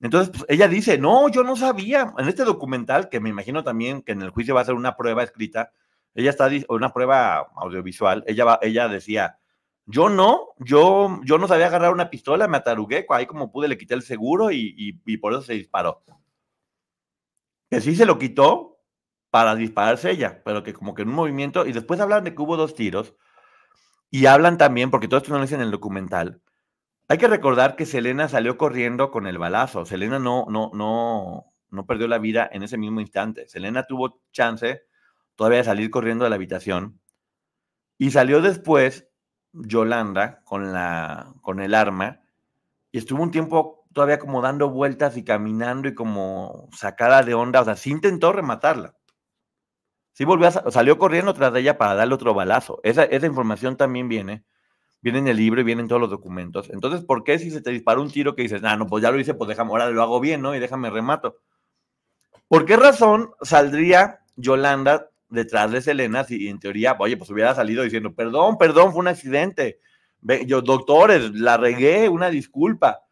S1: Entonces, pues, ella dice, no, yo no sabía. En este documental, que me imagino también que en el juicio va a ser una prueba escrita, ella está, una prueba audiovisual, ella, ella decía, yo no, yo, yo no sabía agarrar una pistola, me atarugué, ahí como pude le quité el seguro y, y, y por eso se disparó. Que sí se lo quitó para dispararse ella, pero que como que en un movimiento, y después hablan de que hubo dos tiros, y hablan también, porque todo esto no lo dicen en el documental, hay que recordar que Selena salió corriendo con el balazo, Selena no, no, no, no perdió la vida en ese mismo instante, Selena tuvo chance todavía salir corriendo de la habitación. Y salió después Yolanda con, la, con el arma y estuvo un tiempo todavía como dando vueltas y caminando y como sacada de onda. O sea, sí intentó rematarla. Sí volvió salió corriendo tras de ella para darle otro balazo. Esa, esa información también viene. Viene en el libro y vienen todos los documentos. Entonces, ¿por qué si se te dispara un tiro que dices, ah, no, pues ya lo hice, pues déjame, ahora lo hago bien, ¿no? Y déjame remato. ¿Por qué razón saldría Yolanda detrás de Selena, si en teoría, oye, pues hubiera salido diciendo, perdón, perdón, fue un accidente. Yo, doctores, la regué, una disculpa.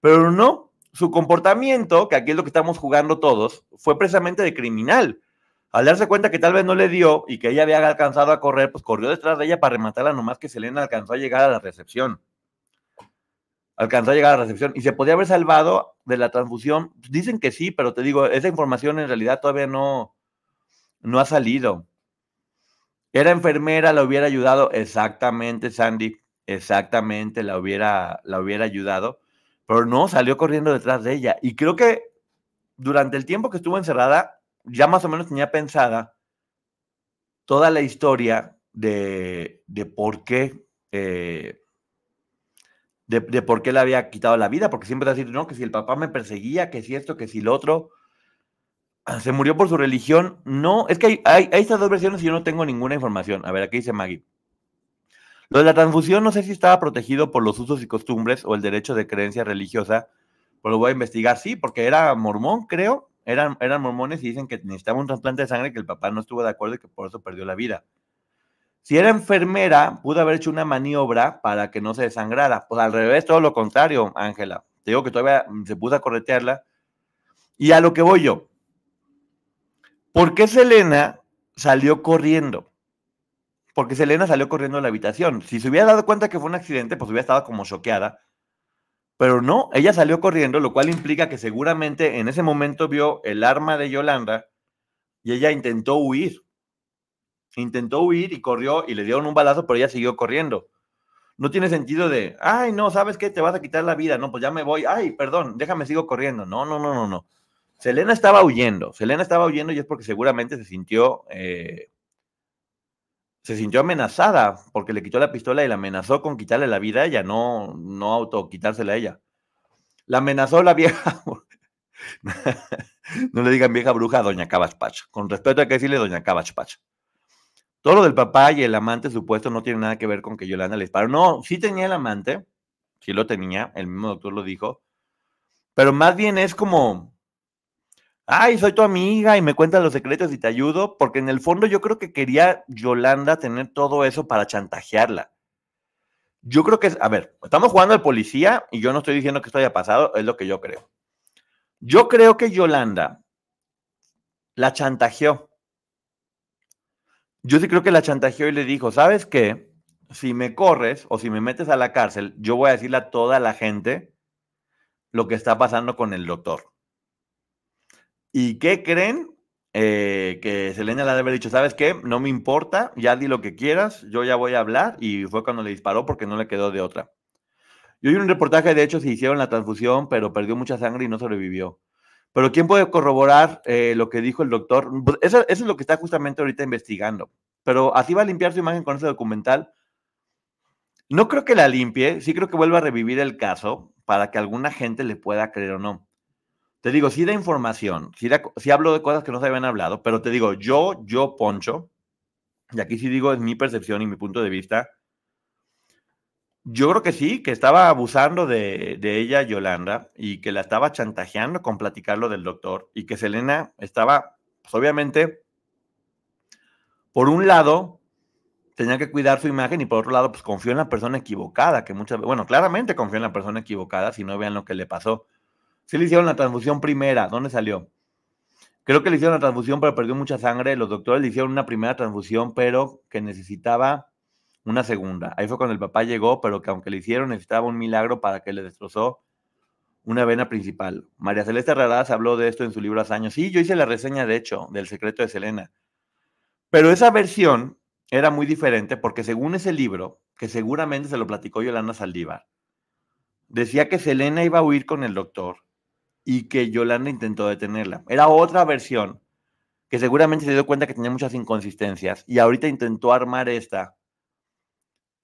S1: Pero no, su comportamiento, que aquí es lo que estamos jugando todos, fue precisamente de criminal. Al darse cuenta que tal vez no le dio y que ella había alcanzado a correr, pues corrió detrás de ella para rematarla, nomás que Selena alcanzó a llegar a la recepción. Alcanzó a llegar a la recepción y se podía haber salvado de la transfusión. Dicen que sí, pero te digo, esa información en realidad todavía no, no ha salido. Era enfermera, la hubiera ayudado. Exactamente, Sandy. Exactamente, la hubiera, la hubiera ayudado. Pero no, salió corriendo detrás de ella. Y creo que durante el tiempo que estuvo encerrada, ya más o menos tenía pensada toda la historia de, de por qué. Eh, de, por qué le había quitado la vida, porque siempre te decir, no, que si el papá me perseguía, que si esto, que si el otro. Ah, se murió por su religión. No, es que hay, estas dos versiones y yo no tengo ninguna información. A ver, aquí dice Maggie. Lo de la transfusión no sé si estaba protegido por los usos y costumbres o el derecho de creencia religiosa, pero lo voy a investigar. Sí, porque era mormón, creo. Eran, eran mormones y dicen que necesitaba un trasplante de sangre que el papá no estuvo de acuerdo y que por eso perdió la vida. Si era enfermera, pudo haber hecho una maniobra para que no se desangrara. Pues al revés, todo lo contrario, Ángela. Te digo que todavía mm, se puso a corretearla. Y a lo que voy yo, ¿Por qué Selena salió corriendo? Porque Selena salió corriendo de la habitación. Si se hubiera dado cuenta que fue un accidente, pues hubiera estado como choqueada. Pero no, ella salió corriendo, lo cual implica que seguramente en ese momento vio el arma de Yolanda y ella intentó huir. Intentó huir y corrió y le dieron un balazo, pero ella siguió corriendo. No tiene sentido de, ay, no, ¿sabes qué? Te vas a quitar la vida. No, pues ya me voy. Ay, perdón, déjame, sigo corriendo. No, no, no, no, no. Selena estaba huyendo, Selena estaba huyendo y es porque seguramente se sintió, eh, se sintió amenazada porque le quitó la pistola y la amenazó con quitarle la vida a ella, no, no auto quitársela a ella. La amenazó la vieja, no le digan vieja bruja a doña Cabachpach, con respeto hay que decirle doña Cabachpach. Todo lo del papá y el amante supuesto no tiene nada que ver con que Yolanda le disparó. No, sí tenía el amante, sí lo tenía, el mismo doctor lo dijo, pero más bien es como ay, soy tu amiga y me cuentas los secretos y te ayudo, porque en el fondo yo creo que quería Yolanda tener todo eso para chantajearla. Yo creo que, a ver, estamos jugando al policía y yo no estoy diciendo que esto haya pasado, es lo que yo creo. Yo creo que Yolanda la chantajeó. Yo sí creo que la chantajeó y le dijo, ¿sabes qué? Si me corres o si me metes a la cárcel, yo voy a decirle a toda la gente lo que está pasando con el doctor. ¿Y qué creen? Eh, que Selena la ha haber dicho, ¿sabes qué? No me importa, ya di lo que quieras, yo ya voy a hablar. Y fue cuando le disparó porque no le quedó de otra. Yo vi un reportaje, de hecho, se hicieron la transfusión, pero perdió mucha sangre y no sobrevivió. Pero ¿quién puede corroborar eh, lo que dijo el doctor? Pues, eso, es lo que está justamente ahorita investigando. Pero así va a limpiar su imagen con ese documental. No creo que la limpie, sí creo que vuelva a revivir el caso para que alguna gente le pueda creer o no. Te digo, sí da información, sí, hablo de cosas que no se habían hablado, pero te digo, yo, yo, Poncho, y aquí sí digo, es mi percepción y mi punto de vista, yo creo que sí, que estaba abusando de, ella, Yolanda, y que la estaba chantajeando con platicarlo del doctor, y que Selena estaba, pues obviamente, por un lado, tenía que cuidar su imagen, y por otro lado, pues confió en la persona equivocada, que muchas veces, bueno, claramente confió en la persona equivocada, si no vean lo que le pasó. Sí le hicieron la transfusión primera. ¿Dónde salió? Creo que le hicieron la transfusión, pero perdió mucha sangre. Los doctores le hicieron una primera transfusión, pero que necesitaba una segunda. Ahí fue cuando el papá llegó, pero que aunque le hicieron, necesitaba un milagro para que le destrozó una vena principal. María Celeste Raraz habló de esto en su libro hace años. Sí, yo hice la reseña, de hecho, del secreto de Selena. Pero esa versión era muy diferente porque según ese libro, que seguramente se lo platicó Yolanda Saldívar, decía que Selena iba a huir con el doctor y que Yolanda intentó detenerla. Era otra versión que seguramente se dio cuenta que tenía muchas inconsistencias y ahorita intentó armar esta.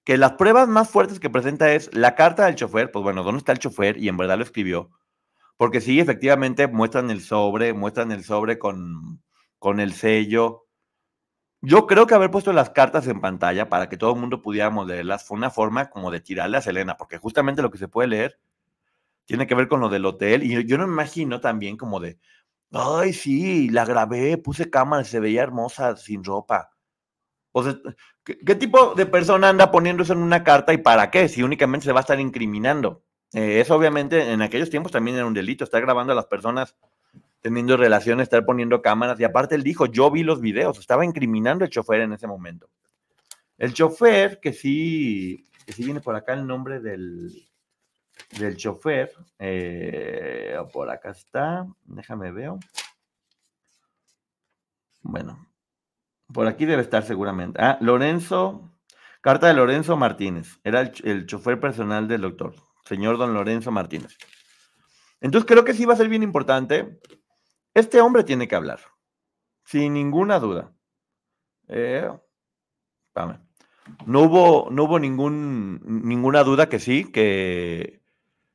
S1: Que las pruebas más fuertes que presenta es la carta del chofer, pues bueno, ¿dónde está el chofer? Y en verdad lo escribió. Porque sí, efectivamente muestran el sobre, muestran el sobre con, con el sello. Yo creo que haber puesto las cartas en pantalla para que todo el mundo pudiéramos leerlas fue una forma como de tirarle a Selena, porque justamente lo que se puede leer tiene que ver con lo del hotel. Y yo no me imagino también como de, ay, sí, la grabé, puse cámara, se veía hermosa sin ropa. O sea, ¿qué, tipo de persona anda poniéndose en una carta y para qué? Si únicamente se va a estar incriminando. Eh, eso obviamente en aquellos tiempos también era un delito, estar grabando a las personas teniendo relaciones, estar poniendo cámaras. Y aparte él dijo, yo vi los videos, estaba incriminando el chofer en ese momento. El chofer, que sí, que sí viene por acá el nombre del, del chofer. Eh, por acá está. Déjame veo. Bueno, por aquí debe estar seguramente. Ah, Lorenzo, carta de Lorenzo Martínez. Era el, chofer personal del doctor, señor don Lorenzo Martínez. Entonces creo que sí va a ser bien importante. Este hombre tiene que hablar, sin ninguna duda. Eh, no hubo, no hubo ningún, ninguna duda que sí, que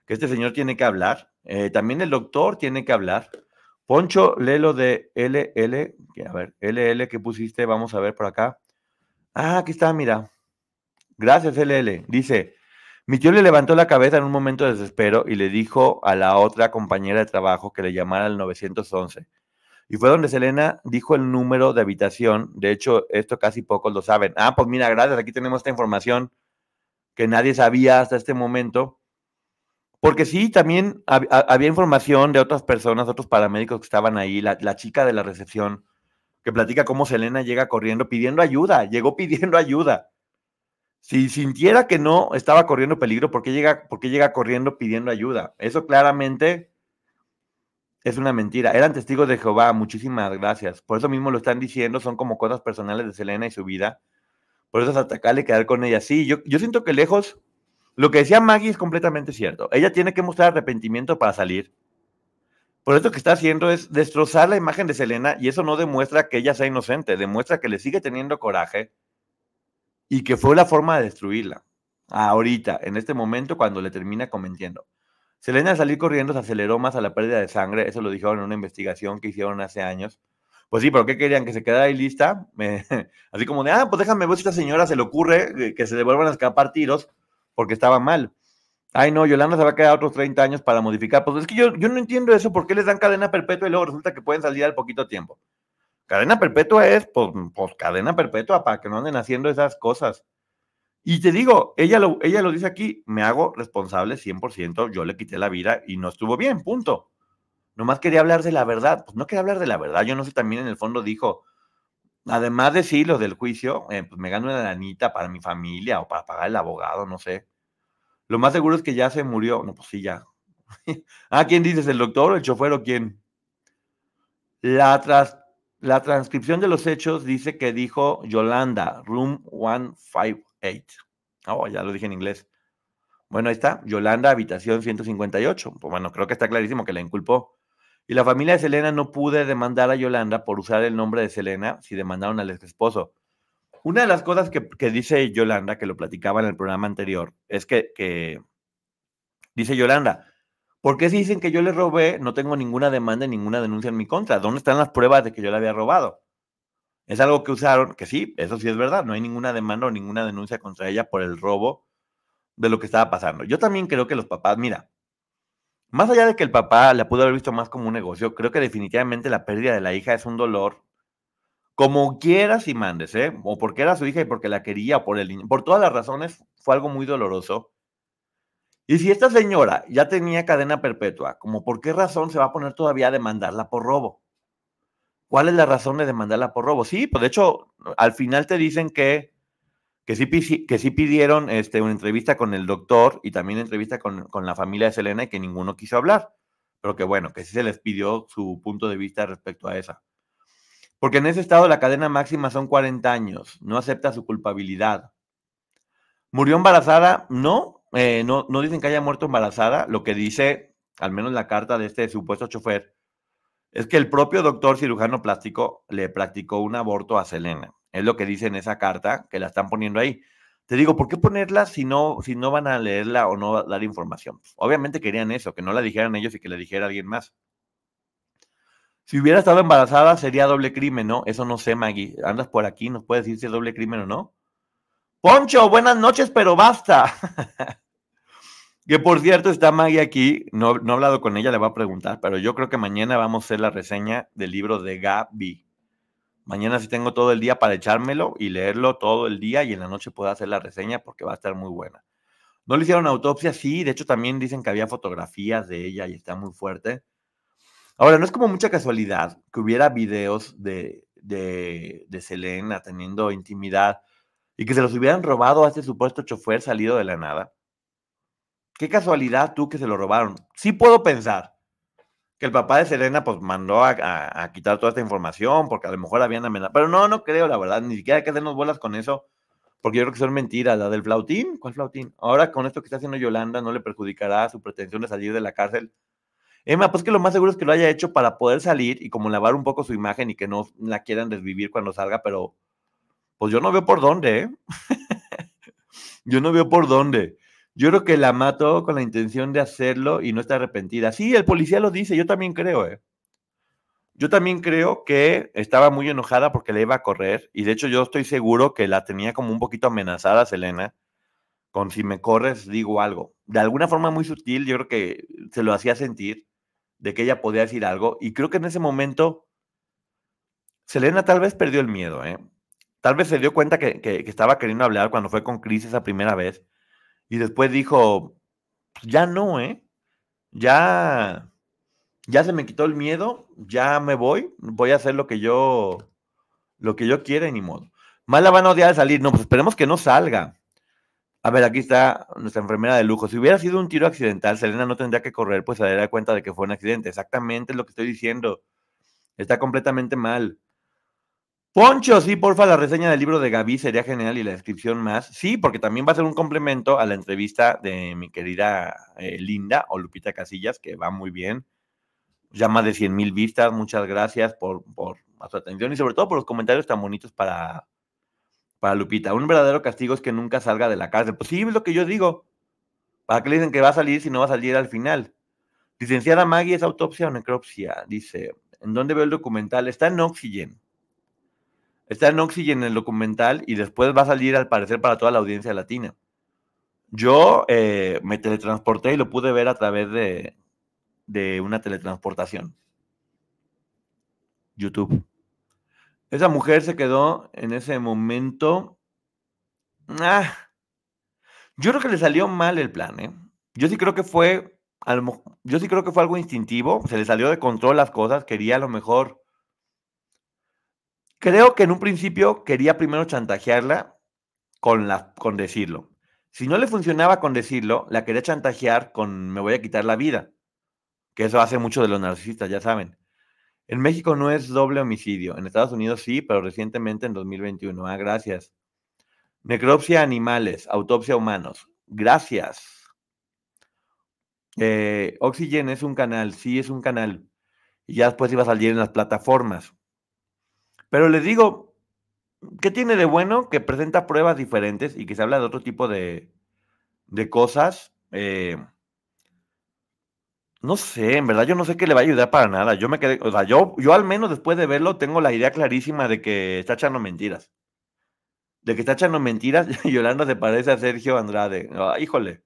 S1: que este señor tiene que hablar. Eh, también el doctor tiene que hablar. Poncho, lelo de LL. A ver, LL que pusiste, vamos a ver por acá. Ah, aquí está, mira. Gracias, LL. Dice, mi tío le levantó la cabeza en un momento de desespero y le dijo a la otra compañera de trabajo que le llamara al 911. Y fue donde Selena dijo el número de habitación. De hecho, esto casi pocos lo saben. Ah, pues mira, gracias. Aquí tenemos esta información que nadie sabía hasta este momento. Porque sí, también había información de otras personas, otros paramédicos que estaban ahí, la, chica de la recepción, que platica cómo Selena llega corriendo pidiendo ayuda, llegó pidiendo ayuda. Si sintiera que no estaba corriendo peligro, ¿por qué llega, llega corriendo pidiendo ayuda? Eso claramente es una mentira. Eran testigos de Jehová, muchísimas gracias. Por eso mismo lo están diciendo, son como cosas personales de Selena y su vida. Por eso es atacarle y quedar con ella. Sí, yo, yo siento que lejos lo que decía Maggie es completamente cierto. Ella tiene que mostrar arrepentimiento para salir. Por eso que está haciendo es destrozar la imagen de Selena y eso no demuestra que ella sea inocente, demuestra que le sigue teniendo coraje y que fue la forma de destruirla. Ahorita, en este momento, cuando le termina cometiendo. Selena al salir corriendo se aceleró más a la pérdida de sangre, eso lo dijeron en una investigación que hicieron hace años. Pues sí, pero ¿qué querían? ¿Que se quedara ahí lista? así como de, ah, pues déjame ver si esta señora se le ocurre eh, que se le vuelvan a escapar tiros porque estaba mal. Ay, no, Yolanda se va a quedar otros 30 años para modificar. Pues es que yo, yo no entiendo eso, ¿por qué les dan cadena perpetua y luego resulta que pueden salir al poquito tiempo? Cadena perpetua es, pues, pues cadena perpetua para que no anden haciendo esas cosas. Y te digo, ella lo, ella lo dice aquí, me hago responsable 100%, yo le quité la vida y no estuvo bien, punto. Nomás quería hablar de la verdad, pues no quería hablar de la verdad, yo no sé, también en el fondo dijo, además de sí, lo del juicio, eh, pues me gano una lanita para mi familia o para pagar el abogado, no sé. Lo más seguro es que ya se murió. No, pues sí, ya. ah, ¿quién dices? ¿El doctor el chofer o quién? La, la transcripción de los hechos dice que dijo Yolanda, room 158. Oh, ya lo dije en inglés. Bueno, ahí está, Yolanda, habitación 158. Pues bueno, creo que está clarísimo que la inculpó. Y la familia de Selena no pude demandar a Yolanda por usar el nombre de Selena si demandaron al ex esposo. Una de las cosas que, dice Yolanda, que lo platicaba en el programa anterior, es que, dice Yolanda, ¿por qué si dicen que yo le robé, no tengo ninguna demanda, ninguna denuncia en mi contra? ¿Dónde están las pruebas de que yo la había robado? Es algo que usaron, que sí, eso sí es verdad, no hay ninguna demanda o ninguna denuncia contra ella por el robo de lo que estaba pasando. Yo también creo que los papás, mira, más allá de que el papá la pudo haber visto más como un negocio, creo que definitivamente la pérdida de la hija es un dolor como quieras y mandes, ¿eh? O porque era su hija y porque la quería, por el por todas las razones, fue algo muy doloroso. Y si esta señora ya tenía cadena perpetua, como por qué razón se va a poner todavía a demandarla por robo? ¿Cuál es la razón de demandarla por robo? Sí, pues de hecho, al final te dicen que, que, sí, que sí pidieron este, una entrevista con el doctor y también entrevista con, con la familia de Selena y que ninguno quiso hablar. Pero que bueno, que sí se les pidió su punto de vista respecto a esa. Porque en ese estado la cadena máxima son 40 años, no acepta su culpabilidad. ¿Murió embarazada? No, eh, no, no dicen que haya muerto embarazada. Lo que dice, al menos la carta de este supuesto chofer, es que el propio doctor cirujano plástico le practicó un aborto a Selena. Es lo que dice en esa carta que la están poniendo ahí. Te digo, ¿por qué ponerla si no, si no van a leerla o no dar información? Obviamente querían eso, que no la dijeran ellos y que la dijera alguien más. Si hubiera estado embarazada sería doble crimen, ¿no? Eso no sé, Maggie. Andas por aquí, nos puedes decir si es doble crimen o no. Poncho, buenas noches, pero basta. que por cierto, está Maggie aquí. No, no he hablado con ella, le voy a preguntar, pero yo creo que mañana vamos a hacer la reseña del libro de Gaby. Mañana sí tengo todo el día para echármelo y leerlo todo el día y en la noche puedo hacer la reseña porque va a estar muy buena. No le hicieron autopsia, sí, de hecho también dicen que había fotografías de ella y está muy fuerte. Ahora, no es como mucha casualidad que hubiera videos de, Selena teniendo intimidad y que se los hubieran robado a este supuesto chofer salido de la nada. Qué casualidad tú que se lo robaron. Sí puedo pensar que el papá de Selena pues mandó a, quitar toda esta información porque a lo mejor habían amenazado. Pero no, no creo, la verdad. Ni siquiera hay que hacernos bolas con eso porque yo creo que son mentiras. La del flautín, ¿cuál flautín? Ahora con esto que está haciendo Yolanda no le perjudicará su pretensión de salir de la cárcel Emma, pues que lo más seguro es que lo haya hecho para poder salir y como lavar un poco su imagen y que no la quieran desvivir cuando salga, pero pues yo no veo por dónde, ¿eh? yo no veo por dónde. Yo creo que la mató con la intención de hacerlo y no está arrepentida. Sí, el policía lo dice, yo también creo, ¿eh? Yo también creo que estaba muy enojada porque le iba a correr y de hecho yo estoy seguro que la tenía como un poquito amenazada Selena con si me corres digo algo. De alguna forma muy sutil, yo creo que se lo hacía sentir de que ella podía decir algo. Y creo que en ese momento Selena tal vez perdió el miedo, ¿eh? Tal vez se dio cuenta que, estaba queriendo hablar cuando fue con Chris esa primera vez. Y después dijo, pues ya no, ¿eh? Ya, ya se me quitó el miedo, ya me voy, voy a hacer lo que yo, lo que yo quiera ni modo. Más la van a odiar de salir. No, pues esperemos que no salga a ver, aquí está nuestra enfermera de lujo. Si hubiera sido un tiro accidental, Selena no tendría que correr, pues se daría cuenta de que fue un accidente. Exactamente lo que estoy diciendo. Está completamente mal. Poncho, sí, porfa, la reseña del libro de Gaby sería genial y la descripción más. Sí, porque también va a ser un complemento a la entrevista de mi querida eh, Linda o Lupita Casillas, que va muy bien. Ya más de 100 mil vistas. Muchas gracias por su atención y sobre todo por los comentarios tan bonitos para para Lupita. Un verdadero castigo es que nunca salga de la cárcel. Pues sí, es lo que yo digo. ¿Para qué le dicen que va a salir si no va a salir al final? Licenciada Maggie, ¿es autopsia o necropsia? Dice, ¿en dónde veo el documental? Está en Oxygen. Está en Oxygen el documental y después va a salir al parecer para toda la audiencia latina. Yo eh, me teletransporté y lo pude ver a través de una teletransportación. YouTube. Esa mujer se quedó en ese momento. Ah, yo creo que le salió mal el plan, ¿eh? Yo sí creo que fue, yo sí creo que fue algo instintivo, se le salió de control las cosas, quería a lo mejor. Creo que en un principio quería primero chantajearla con, la, con decirlo. Si no le funcionaba con decirlo, la quería chantajear con me voy a quitar la vida. Que eso hace mucho de los narcisistas, ya saben. En México no es doble homicidio. En Estados Unidos sí, pero recientemente en 2021. Ah, gracias. Necropsia animales, autopsia humanos. Gracias. Eh, Oxygen es un canal, sí es un canal. Y ya después iba a salir en las plataformas. Pero les digo, ¿qué tiene de bueno que presenta pruebas diferentes y que se habla de otro tipo de, de cosas? Eh, no sé, en verdad yo no sé qué le va a ayudar para nada. Yo me quedé, o sea, yo, yo al menos después de verlo tengo la idea clarísima de que está echando mentiras. De que está echando mentiras, Yolanda se parece a Sergio Andrade. Ah, híjole,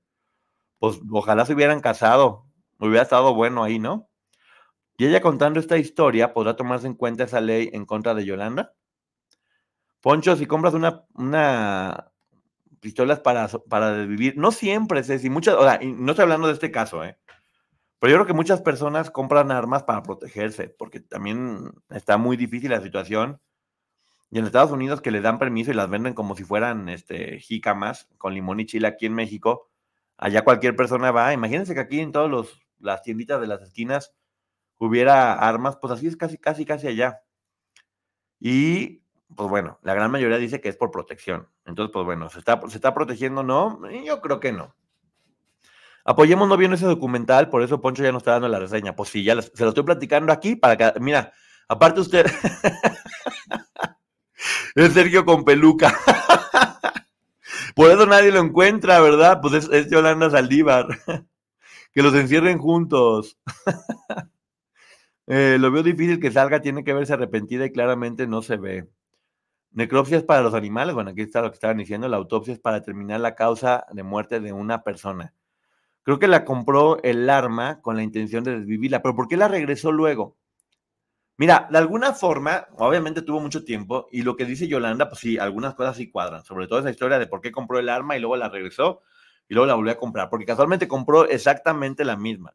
S1: pues ojalá se hubieran casado, hubiera estado bueno ahí, ¿no? Y ella contando esta historia, ¿podrá tomarse en cuenta esa ley en contra de Yolanda? Poncho, si compras una, una pistolas para, para vivir, no siempre, Ceci, muchas, o sea, no estoy hablando de este caso, ¿eh? Pero yo creo que muchas personas compran armas para protegerse, porque también está muy difícil la situación. Y en Estados Unidos que le dan permiso y las venden como si fueran este, jícamas con limón y chile aquí en México, allá cualquier persona va. Imagínense que aquí en todas las tienditas de las esquinas hubiera armas, pues así es casi, casi, casi allá. Y pues bueno, la gran mayoría dice que es por protección. Entonces, pues bueno, ¿se está, ¿se está protegiendo? No, yo creo que no. Apoyemos no viendo ese documental, por eso Poncho ya no está dando la reseña. Pues sí, ya se lo estoy platicando aquí para que, mira, aparte usted, es Sergio con peluca. por eso nadie lo encuentra, ¿verdad? Pues es, Yolanda Saldívar. que los encierren juntos. Eh, lo veo difícil que salga, tiene que verse arrepentida y claramente no se ve. Necropsia es para los animales, bueno, aquí está lo que estaban diciendo, la autopsia es para determinar la causa de muerte de una persona. Creo que la compró el arma con la intención de desvivirla, pero ¿por qué la regresó luego? Mira, de alguna forma, obviamente tuvo mucho tiempo y lo que dice Yolanda, pues sí, algunas cosas sí cuadran, sobre todo esa historia de por qué compró el arma y luego la regresó y luego la volvió a comprar, porque casualmente compró exactamente la misma.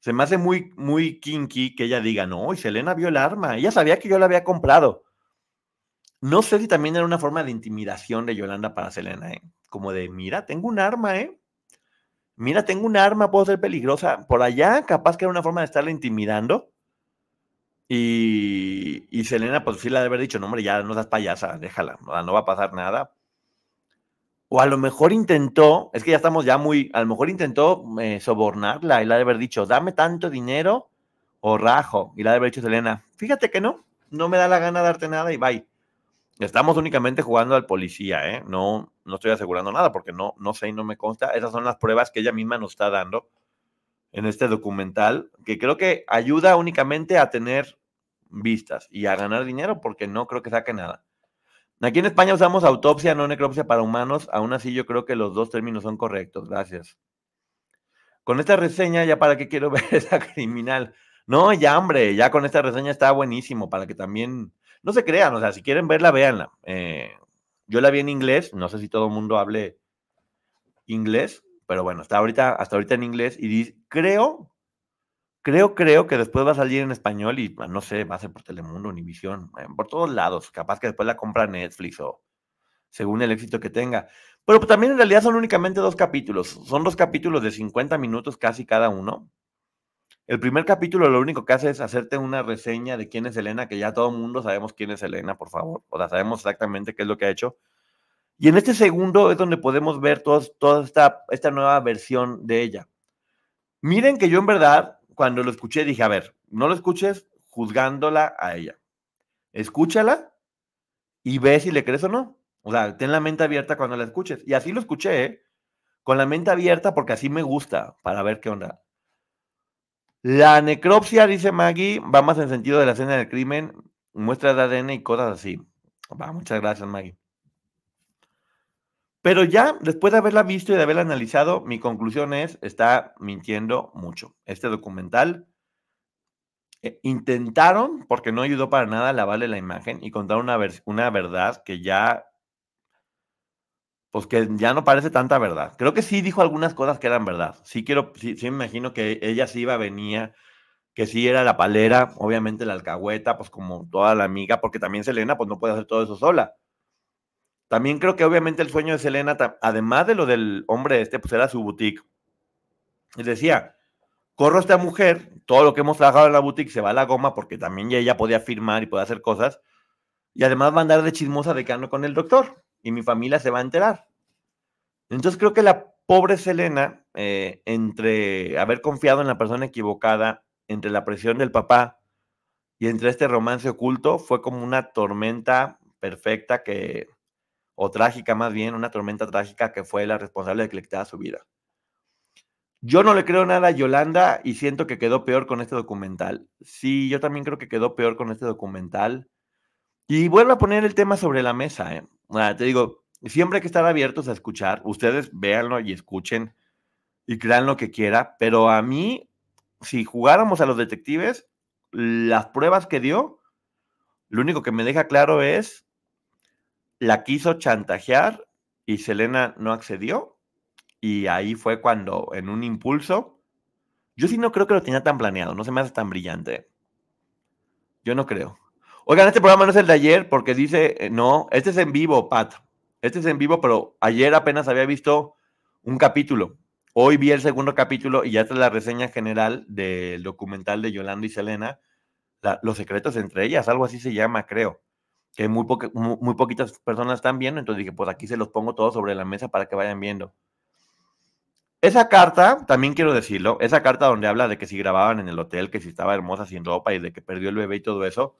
S1: Se me hace muy, muy kinky que ella diga, no, y Selena vio el arma, ella sabía que yo la había comprado. No sé si también era una forma de intimidación de Yolanda para Selena, ¿eh? como de, mira, tengo un arma, ¿eh? mira, tengo un arma, puedo ser peligrosa. Por allá, capaz que era una forma de estarla intimidando. Y, y Selena, pues sí, la de haber dicho, no, hombre, ya no seas payasa, déjala, no va a pasar nada. O a lo mejor intentó, es que ya estamos ya muy, a lo mejor intentó eh, sobornarla y la de haber dicho, dame tanto dinero o rajo. Y la de haber dicho Selena, fíjate que no, no me da la gana darte nada y bye. Estamos únicamente jugando al policía, ¿eh? No, no estoy asegurando nada porque no, no sé y no me consta. Esas son las pruebas que ella misma nos está dando en este documental, que creo que ayuda únicamente a tener vistas y a ganar dinero porque no creo que saque nada. Aquí en España usamos autopsia, no necropsia para humanos. Aún así, yo creo que los dos términos son correctos. Gracias. Con esta reseña, ya para qué quiero ver esa criminal. No, ya, hombre, ya con esta reseña está buenísimo para que también no se crean, o sea, si quieren verla, véanla. Eh, yo la vi en inglés, no sé si todo el mundo hable inglés, pero bueno, está ahorita, hasta ahorita en inglés y dice, creo, creo, creo que después va a salir en español y ah, no sé, va a ser por Telemundo, Univision, eh, por todos lados, capaz que después la compra Netflix o según el éxito que tenga. Pero también en realidad son únicamente dos capítulos, son dos capítulos de 50 minutos casi cada uno. El primer capítulo lo único que hace es hacerte una reseña de quién es Elena, que ya todo el mundo sabemos quién es Elena, por favor. O sea, sabemos exactamente qué es lo que ha hecho. Y en este segundo es donde podemos ver toda esta, esta nueva versión de ella. Miren que yo en verdad, cuando lo escuché, dije, a ver, no lo escuches juzgándola a ella. Escúchala y ve si le crees o no. O sea, ten la mente abierta cuando la escuches. Y así lo escuché, ¿eh? con la mente abierta porque así me gusta, para ver qué onda. La necropsia, dice Maggie, va más en sentido de la escena del crimen, muestra de ADN y cosas así. muchas gracias, Maggie. Pero ya, después de haberla visto y de haberla analizado, mi conclusión es, está mintiendo mucho. Este documental eh, intentaron, porque no ayudó para nada, lavarle la imagen y contar una, una verdad que ya pues que ya no parece tanta verdad. Creo que sí dijo algunas cosas que eran verdad. Sí quiero, sí, me imagino que ella sí iba, venía, que sí era la palera, obviamente la alcahueta, pues como toda la amiga, porque también Selena pues no puede hacer todo eso sola. También creo que obviamente el sueño de Selena, además de lo del hombre este, pues era su boutique. Y decía, corro a esta mujer, todo lo que hemos trabajado en la boutique se va a la goma porque también ya ella podía firmar y podía hacer cosas. Y además va a andar de chismosa de cano con el doctor y mi familia se va a enterar. Entonces creo que la pobre Selena, eh, entre haber confiado en la persona equivocada, entre la presión del papá y entre este romance oculto, fue como una tormenta perfecta que, o trágica más bien, una tormenta trágica que fue la responsable de que le su vida. Yo no le creo nada a Yolanda y siento que quedó peor con este documental. Sí, yo también creo que quedó peor con este documental. Y vuelvo a poner el tema sobre la mesa. ¿eh? te digo, siempre hay que estar abiertos a escuchar. Ustedes véanlo y escuchen y crean lo que quiera. Pero a mí, si jugáramos a los detectives, las pruebas que dio, lo único que me deja claro es, la quiso chantajear y Selena no accedió. Y ahí fue cuando, en un impulso, yo sí no creo que lo tenía tan planeado, no se me hace tan brillante. Yo no creo. Oigan, este programa no es el de ayer porque dice, eh, no, este es en vivo, Pat. Este es en vivo, pero ayer apenas había visto un capítulo. Hoy vi el segundo capítulo y ya está la reseña general del documental de Yolanda y Selena, Los secretos entre ellas, algo así se llama, creo. Que muy, muy, muy, poquitas personas están viendo, entonces dije, pues aquí se los pongo todos sobre la mesa para que vayan viendo. Esa carta, también quiero decirlo, esa carta donde habla de que si grababan en el hotel, que si estaba hermosa sin ropa y de que perdió el bebé y todo eso,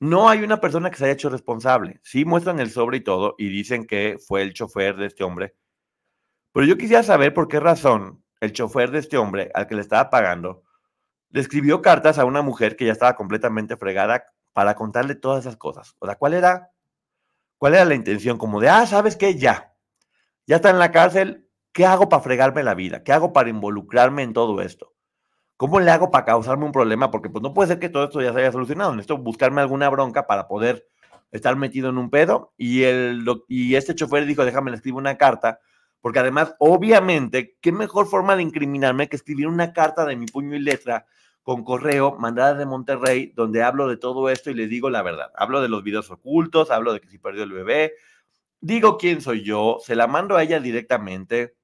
S1: no hay una persona que se haya hecho responsable. Sí muestran el sobre y todo y dicen que fue el chofer de este hombre. Pero yo quisiera saber por qué razón el chofer de este hombre al que le estaba pagando le escribió cartas a una mujer que ya estaba completamente fregada para contarle todas esas cosas. O sea, ¿cuál era? ¿Cuál era la intención? Como de, ah, ¿sabes qué? Ya. Ya está en la cárcel. ¿Qué hago para fregarme la vida? ¿Qué hago para involucrarme en todo esto? ¿Cómo le hago para causarme un problema? Porque pues no puede ser que todo esto ya se haya solucionado. Necesito buscarme alguna bronca para poder estar metido en un pedo. Y, el, y este chofer dijo, déjame, le escribo una carta. Porque además, obviamente, qué mejor forma de incriminarme que escribir una carta de mi puño y letra con correo mandada de Monterrey, donde hablo de todo esto y le digo la verdad. Hablo de los videos ocultos, hablo de que si perdió el bebé, digo quién soy yo, se la mando a ella directamente,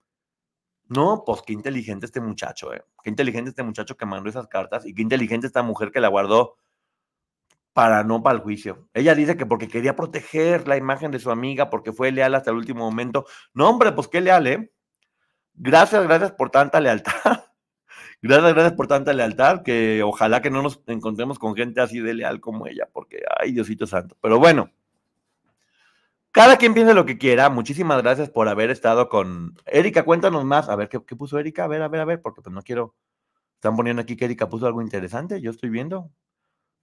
S1: no, pues qué inteligente este muchacho, eh. Qué inteligente este muchacho que mandó esas cartas y qué inteligente esta mujer que la guardó para no para el juicio. Ella dice que porque quería proteger la imagen de su amiga, porque fue leal hasta el último momento. No, hombre, pues qué leal, ¿eh? Gracias, gracias por tanta lealtad. gracias, gracias por tanta lealtad, que ojalá que no nos encontremos con gente así de leal como ella, porque, ay, Diosito Santo. Pero bueno, cada quien piense lo que quiera. Muchísimas gracias por haber estado con Erika. Cuéntanos más. A ver, ¿qué, puso Erika? A ver, a ver, a ver, porque pues no quiero. Están poniendo aquí que Erika puso algo interesante. Yo estoy viendo.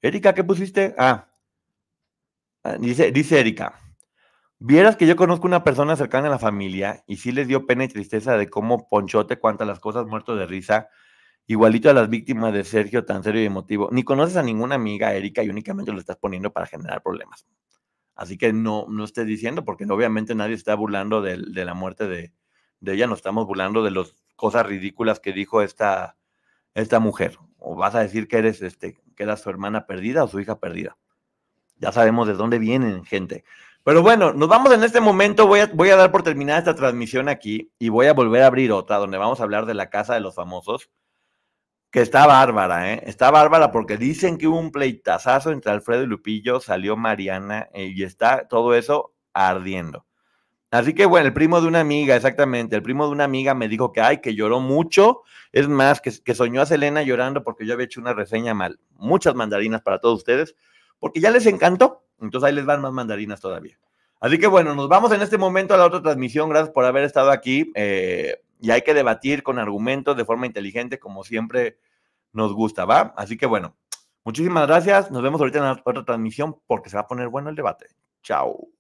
S1: Erika, ¿qué pusiste? Ah. ah. Dice, dice Erika. Vieras que yo conozco una persona cercana a la familia y sí les dio pena y tristeza de cómo Ponchote cuenta las cosas muerto de risa, igualito a las víctimas de Sergio, tan serio y emotivo. Ni conoces a ninguna amiga, Erika, y únicamente lo estás poniendo para generar problemas. Así que no, no esté diciendo, porque obviamente nadie está burlando de, la muerte de, ella, No estamos burlando de las cosas ridículas que dijo esta, esta mujer. O vas a decir que eres este, que era su hermana perdida o su hija perdida. Ya sabemos de dónde vienen, gente. Pero bueno, nos vamos en este momento. Voy voy a dar por terminada esta transmisión aquí y voy a volver a abrir otra donde vamos a hablar de la casa de los famosos. Que está bárbara, ¿eh? Está bárbara porque dicen que hubo un pleitazazo entre Alfredo y Lupillo, salió Mariana eh, y está todo eso ardiendo. Así que bueno, el primo de una amiga, exactamente, el primo de una amiga me dijo que, ay, que lloró mucho, es más, que, que soñó a Selena llorando porque yo había hecho una reseña mal. Muchas mandarinas para todos ustedes, porque ya les encantó, entonces ahí les van más mandarinas todavía. Así que bueno, nos vamos en este momento a la otra transmisión, gracias por haber estado aquí. Eh, y hay que debatir con argumentos de forma inteligente, como siempre nos gusta, ¿va? Así que bueno, muchísimas gracias. Nos vemos ahorita en otra transmisión porque se va a poner bueno el debate. Chao.